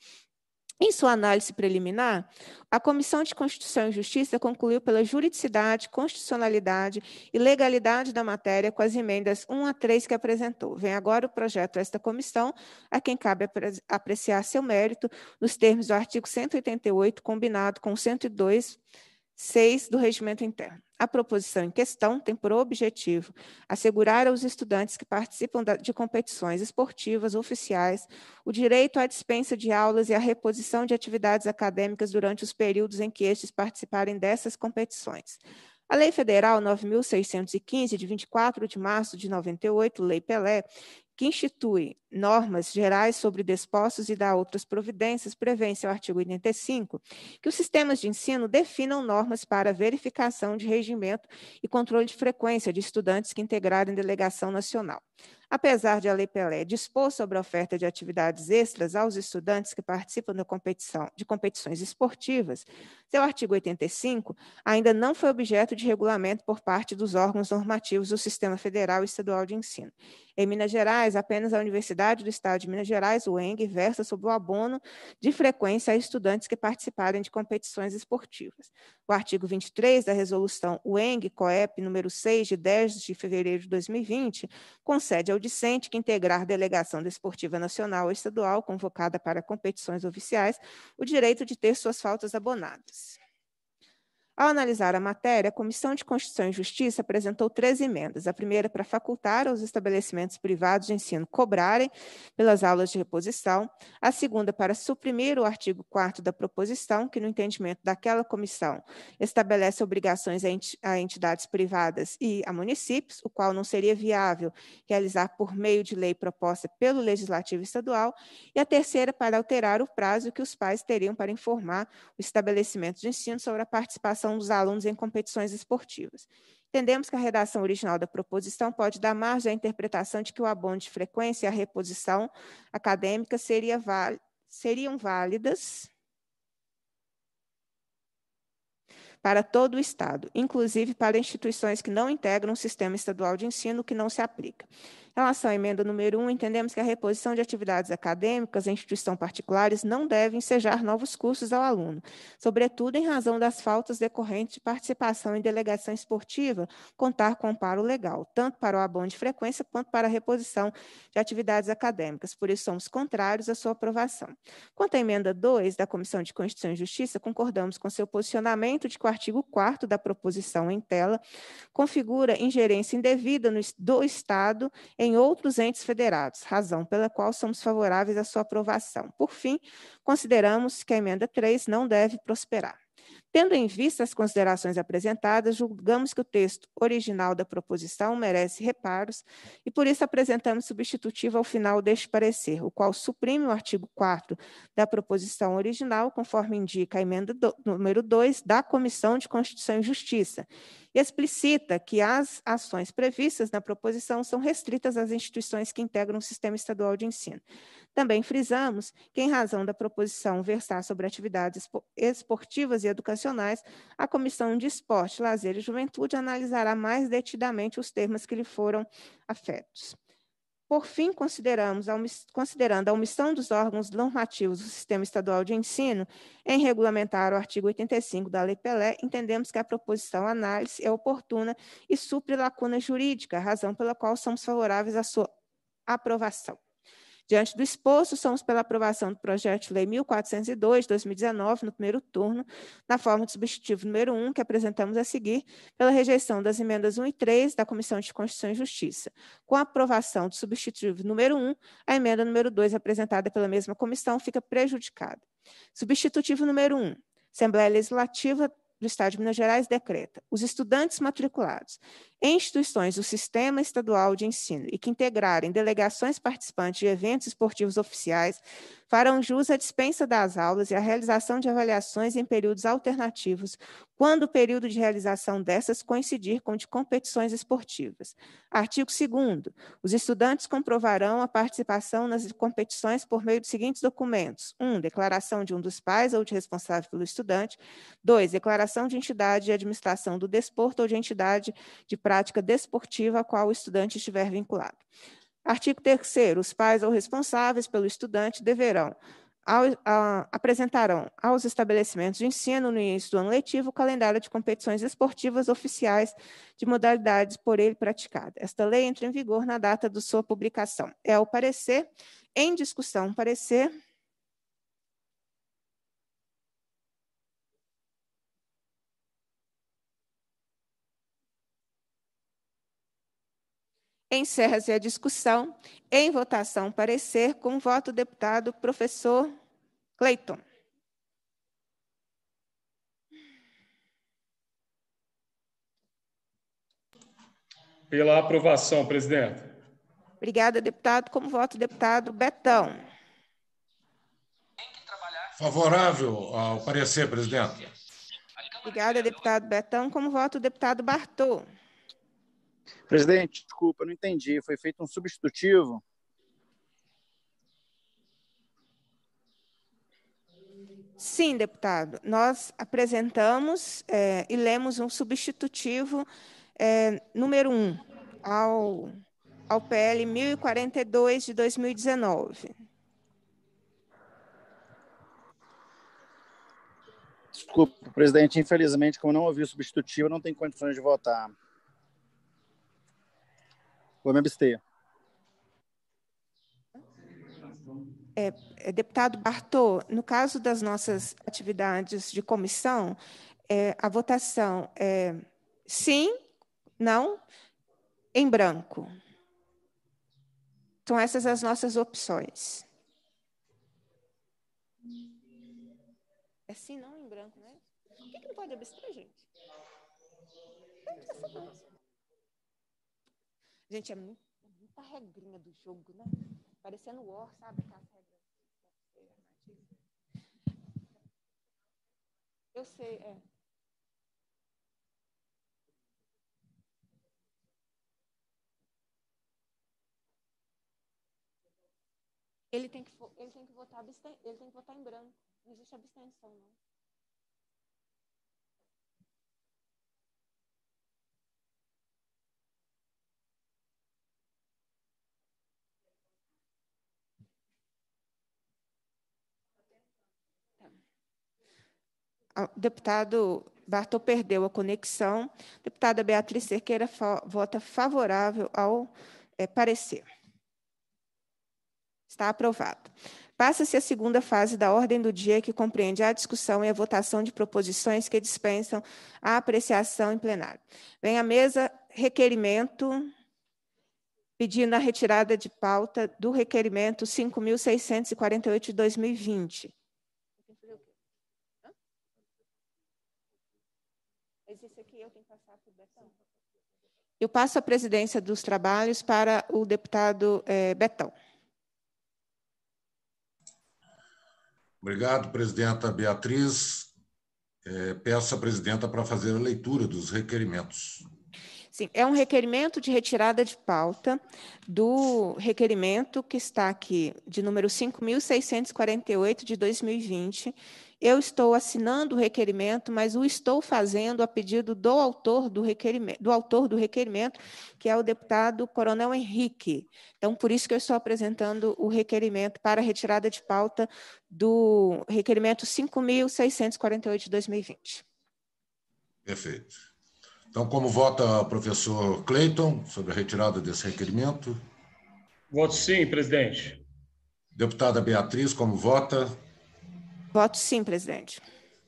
Em sua análise preliminar, a Comissão de Constituição e Justiça concluiu pela juridicidade, constitucionalidade e legalidade da matéria com as emendas 1 a 3 que apresentou. Vem agora o projeto desta comissão, a quem cabe apreciar seu mérito nos termos do artigo 188, combinado com 102 6 do Regimento Interno. A proposição em questão tem por objetivo assegurar aos estudantes que participam de competições esportivas oficiais o direito à dispensa de aulas e à reposição de atividades acadêmicas durante os períodos em que estes participarem dessas competições. A Lei Federal 9615 de 24 de março de 98, Lei Pelé, que institui normas gerais sobre despostos e da outras providências, prevê-se ao artigo 85 que os sistemas de ensino definam normas para verificação de regimento e controle de frequência de estudantes que integrarem delegação nacional. Apesar de a Lei Pelé dispor sobre a oferta de atividades extras aos estudantes que participam de, competição, de competições esportivas, seu artigo 85 ainda não foi objeto de regulamento por parte dos órgãos normativos do Sistema Federal e Estadual de Ensino. Em Minas Gerais, apenas a Universidade Universidade do Estado de Minas Gerais, ENG, versa sobre o abono de frequência a estudantes que participarem de competições esportivas. O artigo 23 da resolução UENG-COEP número 6 de 10 de fevereiro de 2020 concede ao discente que integrar delegação desportiva nacional ou estadual convocada para competições oficiais o direito de ter suas faltas abonadas. Ao analisar a matéria, a Comissão de Constituição e Justiça apresentou três emendas. A primeira para facultar aos estabelecimentos privados de ensino cobrarem pelas aulas de reposição. A segunda para suprimir o artigo 4 da proposição, que, no entendimento daquela comissão, estabelece obrigações a entidades privadas e a municípios, o qual não seria viável realizar por meio de lei proposta pelo Legislativo Estadual. E a terceira para alterar o prazo que os pais teriam para informar os estabelecimentos de ensino sobre a participação participação dos alunos em competições esportivas. Entendemos que a redação original da proposição pode dar margem à interpretação de que o abono de frequência e a reposição acadêmica seria seriam válidas para todo o Estado, inclusive para instituições que não integram o sistema estadual de ensino que não se aplica relação à emenda número 1, entendemos que a reposição de atividades acadêmicas em instituições particulares não deve ensejar novos cursos ao aluno, sobretudo em razão das faltas decorrentes de participação em delegação esportiva, contar com amparo legal, tanto para o abono de frequência quanto para a reposição de atividades acadêmicas. Por isso, somos contrários à sua aprovação. Quanto à emenda 2 da Comissão de Constituição e Justiça, concordamos com seu posicionamento de que o artigo 4 da proposição em tela configura ingerência indevida no, do Estado em outros entes federados, razão pela qual somos favoráveis à sua aprovação. Por fim, consideramos que a emenda 3 não deve prosperar. Tendo em vista as considerações apresentadas, julgamos que o texto original da proposição merece reparos e, por isso, apresentamos substitutivo ao final deste parecer, o qual suprime o artigo 4 da proposição original, conforme indica a emenda do, número 2 da Comissão de Constituição e Justiça, e explicita que as ações previstas na proposição são restritas às instituições que integram o sistema estadual de ensino. Também frisamos que, em razão da proposição versar sobre atividades esportivas e educacionais, a Comissão de Esporte, Lazer e Juventude analisará mais detidamente os termos que lhe foram afetos. Por fim, consideramos a considerando a omissão dos órgãos normativos do sistema estadual de ensino em regulamentar o artigo 85 da Lei Pelé, entendemos que a proposição análise é oportuna e supre lacuna jurídica, razão pela qual somos favoráveis à sua aprovação. Diante do exposto, somos pela aprovação do projeto de lei 1402 2019, no primeiro turno, na forma do substitutivo número 1, que apresentamos a seguir, pela rejeição das emendas 1 e 3 da Comissão de Constituição e Justiça. Com a aprovação do substitutivo número 1, a emenda número 2, apresentada pela mesma comissão, fica prejudicada. Substitutivo número 1. Assembleia Legislativa do Estado de Minas Gerais decreta: os estudantes matriculados instituições do Sistema Estadual de Ensino e que integrarem delegações participantes de eventos esportivos oficiais farão jus à dispensa das aulas e à realização de avaliações em períodos alternativos, quando o período de realização dessas coincidir com o de competições esportivas. Artigo 2 Os estudantes comprovarão a participação nas competições por meio dos seguintes documentos: 1. Um, declaração de um dos pais ou de responsável pelo estudante. 2. Declaração de entidade de administração do desporto ou de entidade de prática prática desportiva a qual o estudante estiver vinculado. Artigo 3 os pais ou responsáveis pelo estudante deverão ao, a, apresentarão aos estabelecimentos de ensino no início do ano letivo o calendário de competições esportivas oficiais de modalidades por ele praticada. Esta lei entra em vigor na data de sua publicação. É o parecer em discussão, parecer Encerra-se a discussão. Em votação, parecer com voto do deputado professor Cleiton. Pela aprovação, presidente. Obrigada, deputado. Como voto, deputado Betão. Favorável ao parecer, presidente. Obrigada, deputado Betão. Como voto, deputado Bartô. Presidente, desculpa, não entendi. Foi feito um substitutivo? Sim, deputado. Nós apresentamos é, e lemos um substitutivo é, número 1 ao, ao PL 1042 de 2019. Desculpa, presidente. Infelizmente, como não ouvi o substitutivo, não tem condições de votar. Vou me abster. É, é, deputado Bartô, no caso das nossas atividades de comissão, é, a votação é sim, não, em branco. São então, essas as nossas opções. É sim, não, em branco, né? Por que, que não pode abster, gente? Não precisa, não. Gente, é muito, é muita regrinha do jogo, né? Parecendo o War, sabe? Eu sei, é. Ele tem que, ele tem que votar ele tem que votar em branco. Não existe abstenção, não. O deputado Bartol perdeu a conexão. Deputada Beatriz Cerqueira fa vota favorável ao é, parecer. Está aprovado. Passa-se a segunda fase da ordem do dia, que compreende a discussão e a votação de proposições que dispensam a apreciação em plenário. Vem à mesa requerimento pedindo a retirada de pauta do requerimento 5.648 de 2020 aqui eu tenho que passar para o Betão. Eu passo a presidência dos trabalhos para o deputado é, Betão. Obrigado, presidenta Beatriz. É, peço à presidenta para fazer a leitura dos requerimentos. Sim, é um requerimento de retirada de pauta do requerimento que está aqui, de número 5.648 de 2020. Eu estou assinando o requerimento, mas o estou fazendo a pedido do autor do requerimento, do autor do requerimento, que é o deputado Coronel Henrique. Então, por isso que eu estou apresentando o requerimento para retirada de pauta do requerimento 5.648 de 2020. Perfeito. Então, como vota o professor Cleiton sobre a retirada desse requerimento? Voto sim, presidente. Deputada Beatriz, como vota? Voto sim, presidente.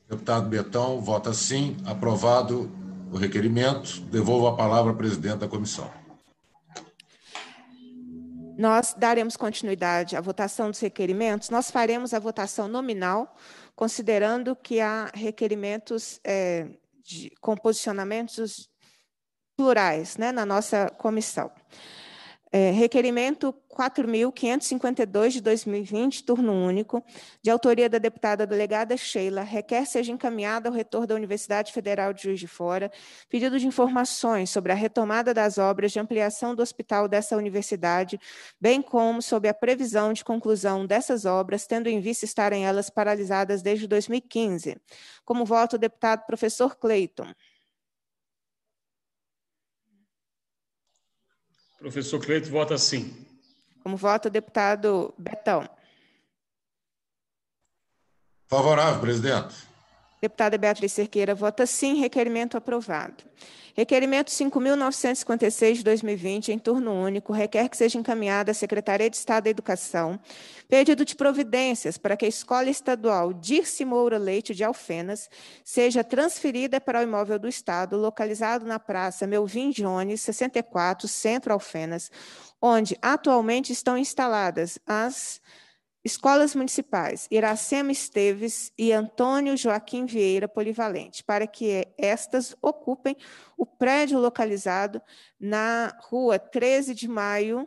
Deputado Betão, vota sim. Aprovado o requerimento. Devolvo a palavra ao presidente da comissão. Nós daremos continuidade à votação dos requerimentos. Nós faremos a votação nominal, considerando que há requerimentos. É, de, com posicionamentos plurais né, na nossa comissão. É, requerimento 4.552 de 2020, turno único, de autoria da deputada delegada Sheila, requer seja encaminhado ao reitor da Universidade Federal de Juiz de Fora pedido de informações sobre a retomada das obras de ampliação do hospital dessa universidade, bem como sobre a previsão de conclusão dessas obras, tendo em vista estarem elas paralisadas desde 2015. Como voto, o deputado professor Cleiton. Professor Cleito vota sim. Como vota o deputado Betão? Favorável, presidente. Deputada Beatriz Cerqueira vota sim. Requerimento aprovado. Requerimento 5.956 de 2020, em turno único, requer que seja encaminhada à Secretaria de Estado da Educação pedido de providências para que a Escola Estadual Dirce Moura Leite de Alfenas seja transferida para o imóvel do Estado, localizado na Praça Melvin Jones, 64, Centro Alfenas, onde atualmente estão instaladas as Escolas Municipais, Iracema Esteves e Antônio Joaquim Vieira Polivalente, para que estas ocupem o prédio localizado na rua 13 de maio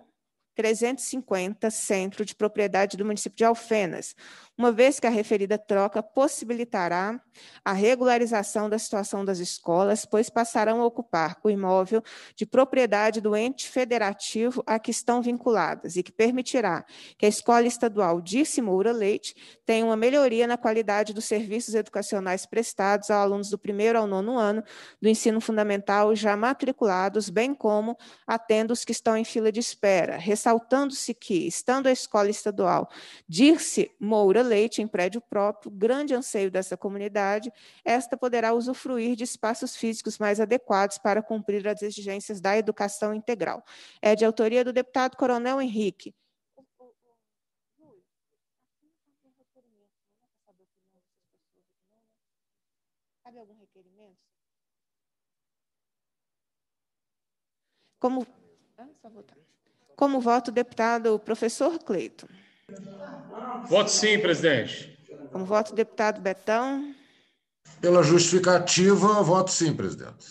350 Centro de Propriedade do município de Alfenas, uma vez que a referida troca possibilitará a regularização da situação das escolas, pois passarão a ocupar o imóvel de propriedade do ente federativo a que estão vinculadas e que permitirá que a Escola Estadual de Simura Leite tenha uma melhoria na qualidade dos serviços educacionais prestados a alunos do primeiro ao nono ano do ensino fundamental já matriculados, bem como atendo os que estão em fila de espera ressaltando-se que, estando a escola estadual Dirce Moura Leite em prédio próprio, grande anseio dessa comunidade, esta poderá usufruir de espaços físicos mais adequados para cumprir as exigências da educação integral. É de autoria do deputado Coronel Henrique. algum requerimento? Como. Ah, só voltar. Como voto o deputado professor Cleito? Voto sim, presidente. Como voto o deputado Betão? Pela justificativa, voto sim, presidente.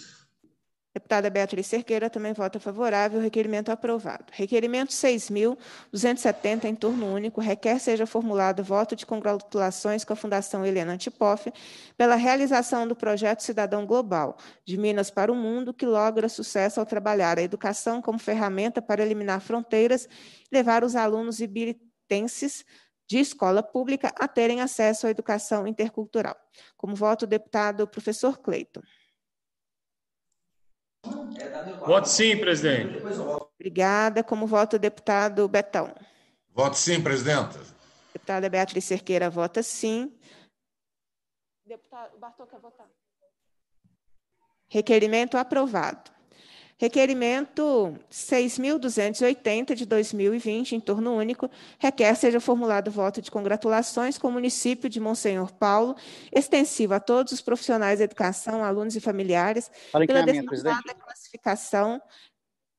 Deputada Beatriz Cerqueira também vota favorável. Requerimento aprovado. Requerimento 6.270, em turno único, requer seja formulado voto de congratulações com a Fundação Helena Antipoff pela realização do projeto Cidadão Global, de Minas para o Mundo, que logra sucesso ao trabalhar a educação como ferramenta para eliminar fronteiras e levar os alunos ibiritenses de escola pública a terem acesso à educação intercultural. Como voto o deputado professor Cleiton. Voto sim, presidente. Obrigada. Como voto o deputado Betão? Voto sim, presidenta. Deputada Beatriz Cerqueira vota sim. Deputado Bartol quer votar. Requerimento aprovado. Requerimento 6.280 de 2020, em turno único, requer seja formulado voto de congratulações com o município de Monsenhor Paulo, extensivo a todos os profissionais da educação, alunos e familiares, pela destacada classificação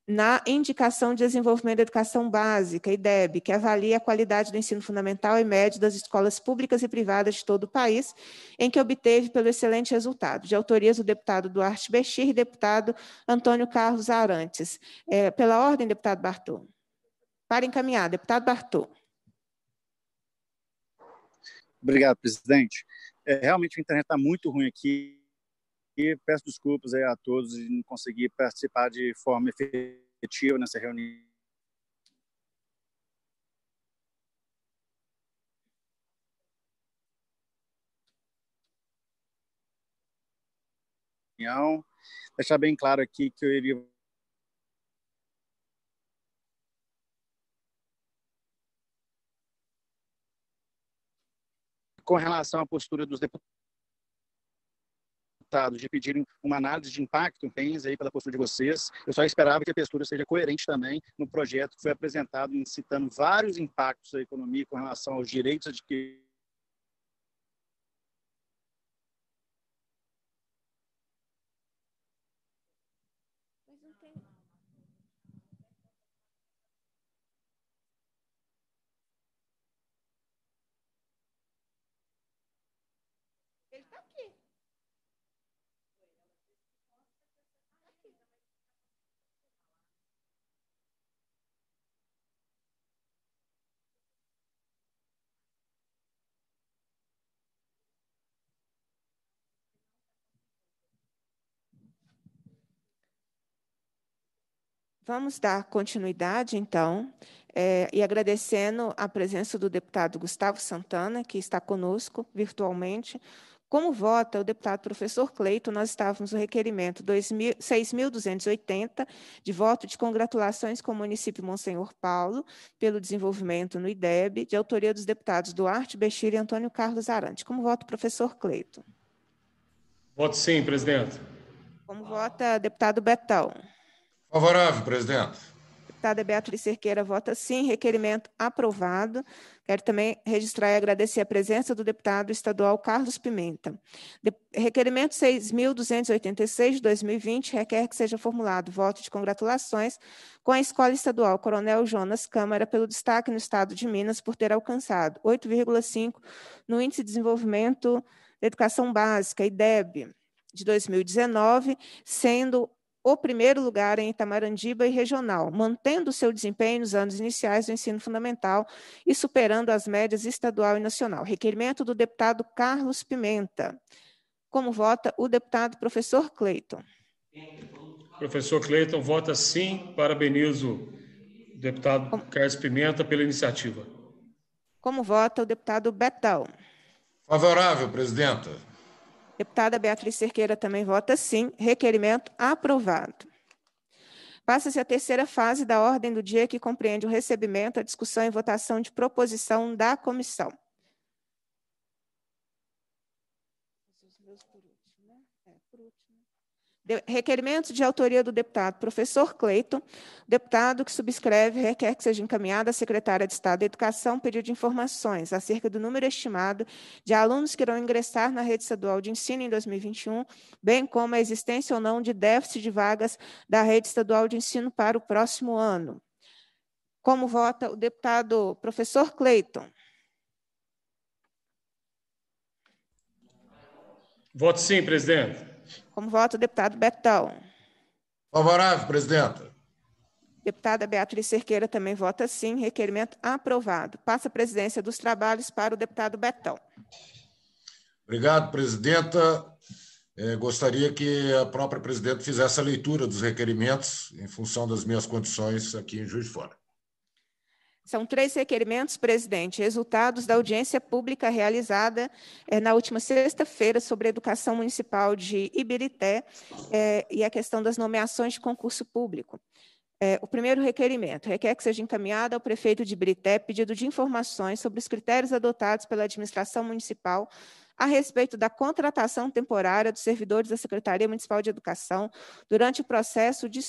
na Indicação de Desenvolvimento da Educação Básica, IDEB, que avalia a qualidade do ensino fundamental e médio das escolas públicas e privadas de todo o país, em que obteve pelo excelente resultado, de autorias do deputado Duarte Bechir e deputado Antônio Carlos Arantes. É, pela ordem, deputado Bartô. Para encaminhar, deputado Bartô. Obrigado, presidente. É, realmente a internet está muito ruim aqui, e peço desculpas aí a todos de não conseguir participar de forma efetiva nessa reunião. Deixar bem claro aqui que eu iria com relação à postura dos deputados deputados de pedirem uma análise de impacto, bens aí pela postura de vocês. Eu só esperava que a postura seja coerente também no projeto que foi apresentado, citando vários impactos da economia com relação aos direitos adquiridos Vamos dar continuidade, então, é, e agradecendo a presença do deputado Gustavo Santana, que está conosco virtualmente. Como vota o deputado professor Cleito, nós estávamos no requerimento 6.280 de voto de congratulações com o município Monsenhor Paulo pelo desenvolvimento no IDEB, de autoria dos deputados Duarte Bechir e Antônio Carlos Arante. Como vota o professor Cleito? Voto sim, presidente. Como vota deputado Betão? Favorável, presidente. Deputada Beatriz Cerqueira vota sim, requerimento aprovado. Quero também registrar e agradecer a presença do deputado estadual Carlos Pimenta. De requerimento 6.286 de 2020 requer que seja formulado voto de congratulações com a Escola Estadual Coronel Jonas Câmara pelo destaque no estado de Minas por ter alcançado 8,5 no Índice de Desenvolvimento da Educação Básica, IDEB, de 2019, sendo o primeiro lugar em Itamarandiba e regional, mantendo seu desempenho nos anos iniciais do ensino fundamental e superando as médias estadual e nacional. Requerimento do deputado Carlos Pimenta. Como vota o deputado professor Cleiton? Professor Cleiton vota sim. Parabenizo o deputado Como... Carlos Pimenta pela iniciativa. Como vota o deputado Betão? Favorável, presidenta. Deputada Beatriz Cerqueira também vota sim. Requerimento aprovado. Passa-se a terceira fase da ordem do dia, que compreende o recebimento, a discussão e votação de proposição da comissão. De, requerimento de autoria do deputado professor Cleiton. Deputado que subscreve requer que seja encaminhada à secretária de Estado da Educação pedido de informações acerca do número estimado de alunos que irão ingressar na rede estadual de ensino em 2021, bem como a existência ou não de déficit de vagas da rede estadual de ensino para o próximo ano. Como vota o deputado professor Cleiton? Voto sim, presidente. Como vota o deputado Betão? Favorável, presidenta. Deputada Beatriz Cerqueira também vota sim. Requerimento aprovado. Passa a presidência dos trabalhos para o deputado Betão. Obrigado, presidenta. É, gostaria que a própria presidenta fizesse a leitura dos requerimentos em função das minhas condições aqui em Juiz de Fora. São três requerimentos, presidente, resultados da audiência pública realizada eh, na última sexta-feira sobre a educação municipal de Ibirité eh, e a questão das nomeações de concurso público. Eh, o primeiro requerimento requer que seja encaminhado ao prefeito de Ibirité pedido de informações sobre os critérios adotados pela administração municipal a respeito da contratação temporária dos servidores da Secretaria Municipal de Educação durante o processo de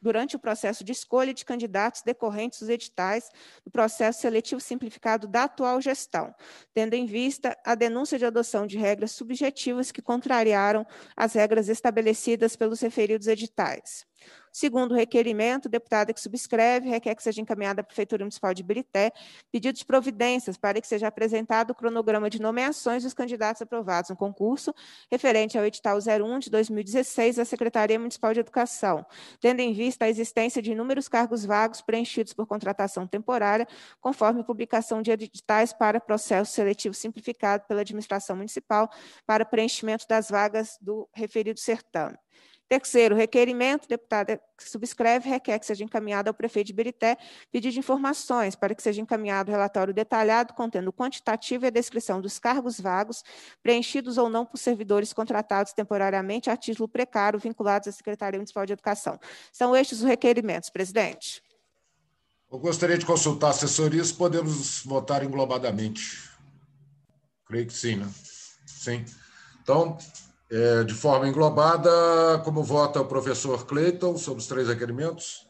durante o processo de escolha de candidatos decorrentes dos editais do processo seletivo simplificado da atual gestão, tendo em vista a denúncia de adoção de regras subjetivas que contrariaram as regras estabelecidas pelos referidos editais. Segundo requerimento, o deputado é que subscreve requer que seja encaminhada à Prefeitura Municipal de Birité pedido de providências para que seja apresentado o cronograma de nomeações dos candidatos aprovados no concurso, referente ao edital 01 de 2016 da Secretaria Municipal de Educação, tendo em vista a existência de inúmeros cargos vagos preenchidos por contratação temporária, conforme publicação de editais para processo seletivo simplificado pela administração municipal para preenchimento das vagas do referido certame. Terceiro, requerimento, deputada que subscreve requer que seja encaminhado ao prefeito de Berité pedido de informações para que seja encaminhado relatório detalhado contendo o quantitativo e a descrição dos cargos vagos, preenchidos ou não por servidores contratados temporariamente a título precário vinculados à Secretaria Municipal de Educação. São estes os requerimentos, presidente. Eu gostaria de consultar a assessoria se podemos votar englobadamente. Creio que sim, né? Sim. Então, é, de forma englobada, como vota o professor Cleiton sobre os três requerimentos?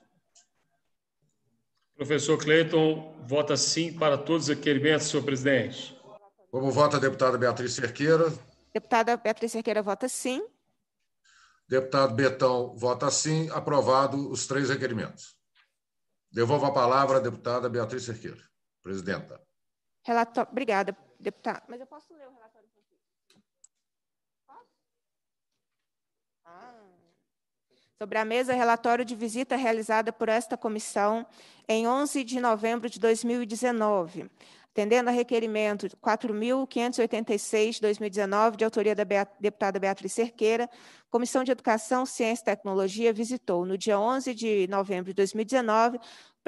Professor Cleiton vota sim para todos os requerimentos, senhor presidente. Como vota a deputada Beatriz Cerqueira? Deputada Beatriz Cerqueira vota sim. Deputado Betão vota sim. Aprovado os três requerimentos. Devolvo a palavra à deputada Beatriz Cerqueira, presidenta. Relator... Obrigada, deputado. Mas eu posso ler o relatório? Sobre a mesa, relatório de visita realizada por esta comissão em 11 de novembro de 2019, atendendo a requerimento 4.586-2019, de autoria da Beat deputada Beatriz Cerqueira, Comissão de Educação, Ciência e Tecnologia visitou, no dia 11 de novembro de 2019,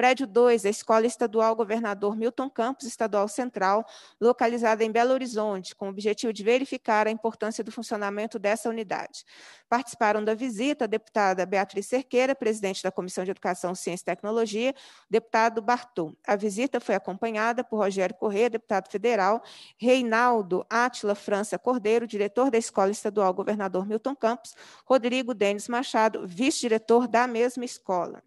Prédio 2, a Escola Estadual Governador Milton Campos Estadual Central, localizada em Belo Horizonte, com o objetivo de verificar a importância do funcionamento dessa unidade. Participaram da visita a deputada Beatriz Cerqueira, presidente da Comissão de Educação, Ciência e Tecnologia, deputado Bartô. A visita foi acompanhada por Rogério Corrêa, deputado federal, Reinaldo Átila França Cordeiro, diretor da Escola Estadual Governador Milton Campos, Rodrigo Denis Machado, vice-diretor da mesma escola.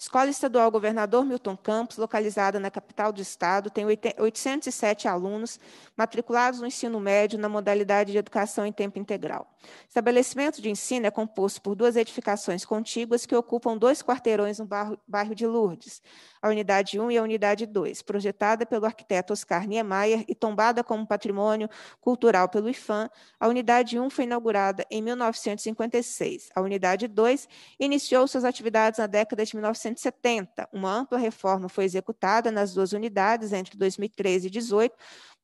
Escola Estadual Governador Milton Campos, localizada na capital do estado, tem 807 alunos matriculados no ensino médio na modalidade de educação em tempo integral. Estabelecimento de ensino é composto por duas edificações contíguas que ocupam dois quarteirões no bairro, de Lourdes, a unidade 1 e a unidade 2, projetada pelo arquiteto Oscar Niemeyer e tombada como patrimônio cultural pelo IFAM. A unidade 1 foi inaugurada em 1956. A unidade 2 iniciou suas atividades na década de 19 1970, uma ampla reforma foi executada nas duas unidades entre 2013 e 2018,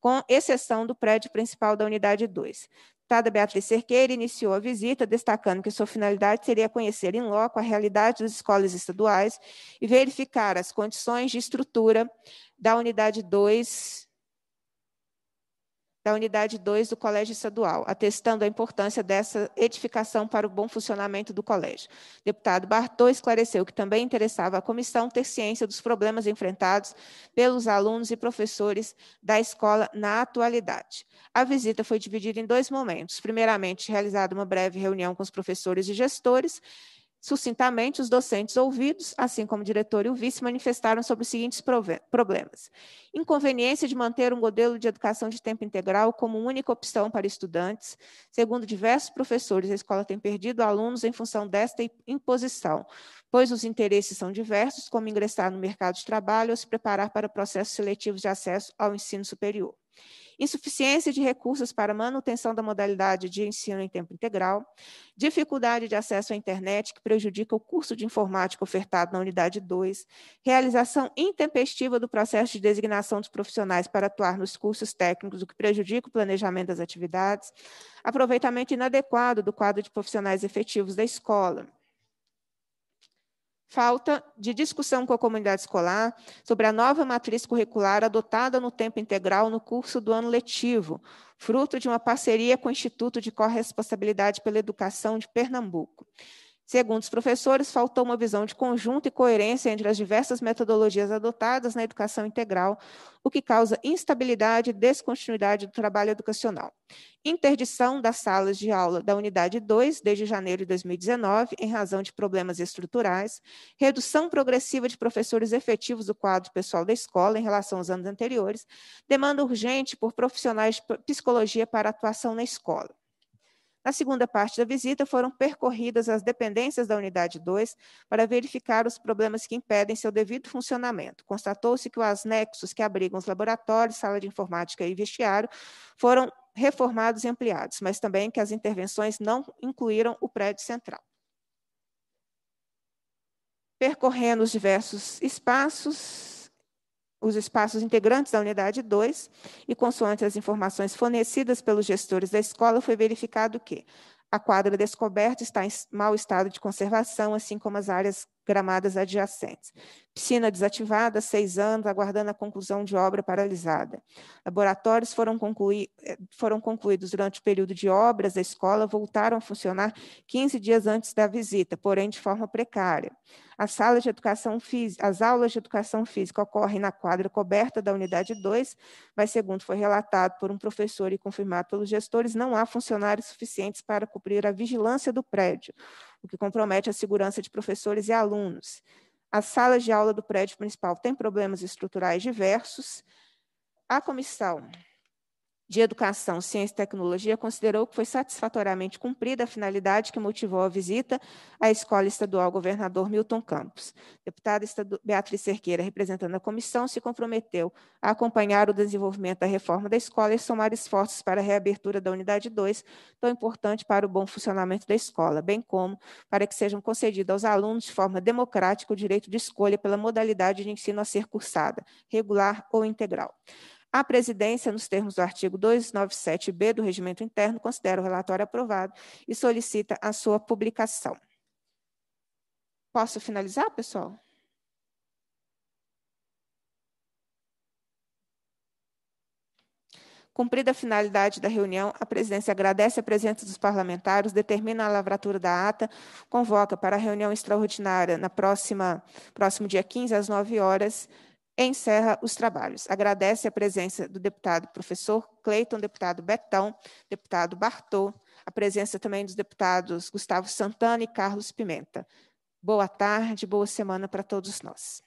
com exceção do prédio principal da unidade 2. Deputada Beatriz Cerqueira iniciou a visita, destacando que sua finalidade seria conhecer em loco a realidade das escolas estaduais e verificar as condições de estrutura da unidade 2 da unidade 2 do Colégio Estadual, atestando a importância dessa edificação para o bom funcionamento do colégio. deputado Bartô esclareceu que também interessava à comissão ter ciência dos problemas enfrentados pelos alunos e professores da escola na atualidade. A visita foi dividida em dois momentos. Primeiramente, realizada uma breve reunião com os professores e gestores, Sucintamente, os docentes ouvidos, assim como o diretor e o vice, manifestaram sobre os seguintes problemas: inconveniência de manter um modelo de educação de tempo integral como única opção para estudantes. Segundo diversos professores, a escola tem perdido alunos em função desta imposição, pois os interesses são diversos, como ingressar no mercado de trabalho ou se preparar para processos seletivos de acesso ao ensino superior insuficiência de recursos para manutenção da modalidade de ensino em tempo integral, dificuldade de acesso à internet, que prejudica o curso de informática ofertado na unidade 2, realização intempestiva do processo de designação dos profissionais para atuar nos cursos técnicos, o que prejudica o planejamento das atividades, aproveitamento inadequado do quadro de profissionais efetivos da escola falta de discussão com a comunidade escolar sobre a nova matriz curricular adotada no tempo integral no curso do ano letivo, fruto de uma parceria com o Instituto de Corresponsabilidade pela Educação de Pernambuco. Segundo os professores, faltou uma visão de conjunto e coerência entre as diversas metodologias adotadas na educação integral, o que causa instabilidade e descontinuidade do trabalho educacional. Interdição das salas de aula da unidade 2 desde janeiro de 2019, em razão de problemas estruturais. Redução progressiva de professores efetivos do quadro pessoal da escola em relação aos anos anteriores. Demanda urgente por profissionais de psicologia para atuação na escola. Na segunda parte da visita, foram percorridas as dependências da Unidade 2 para verificar os problemas que impedem seu devido funcionamento. Constatou-se que os anexos que abrigam os laboratórios, sala de informática e vestiário foram reformados e ampliados, mas também que as intervenções não incluíram o prédio central. Percorrendo os diversos espaços, os espaços integrantes da unidade 2 e, consoante as informações fornecidas pelos gestores da escola, foi verificado que a quadra descoberta está em mau estado de conservação, assim como as áreas gramadas adjacentes. Piscina desativada, seis anos, aguardando a conclusão de obra paralisada. Laboratórios foram, concluí eh, foram concluídos durante o período de obras da escola, voltaram a funcionar 15 dias antes da visita, porém de forma precária. As salas de educação física, as aulas de educação física ocorrem na quadra coberta da unidade 2, mas segundo foi relatado por um professor e confirmado pelos gestores, não há funcionários suficientes para cumprir a vigilância do prédio, o que compromete a segurança de professores e alunos. As salas de aula do prédio principal têm problemas estruturais diversos. A comissão de Educação, Ciência e Tecnologia considerou que foi satisfatoriamente cumprida a finalidade que motivou a visita à Escola Estadual Governador Milton Campos. Deputada Beatriz Cerqueira, representando a comissão, se comprometeu a acompanhar o desenvolvimento da reforma da escola e somar esforços para a reabertura da Unidade 2, tão importante para o bom funcionamento da escola, bem como para que sejam concedidos aos alunos de forma democrática o direito de escolha pela modalidade de ensino a ser cursada, regular ou integral. A presidência, nos termos do artigo 297-B do Regimento Interno, considera o relatório aprovado e solicita a sua publicação. Posso finalizar, pessoal? Cumprida a finalidade da reunião, a presidência agradece a presença dos parlamentares, determina a lavratura da ata, convoca para a reunião extraordinária na próxima próximo dia 15 às 9 horas encerra os trabalhos. Agradece a presença do deputado professor Cleiton, deputado Betão, deputado Bartô, a presença também dos deputados Gustavo Santana e Carlos Pimenta. Boa tarde, boa semana para todos nós.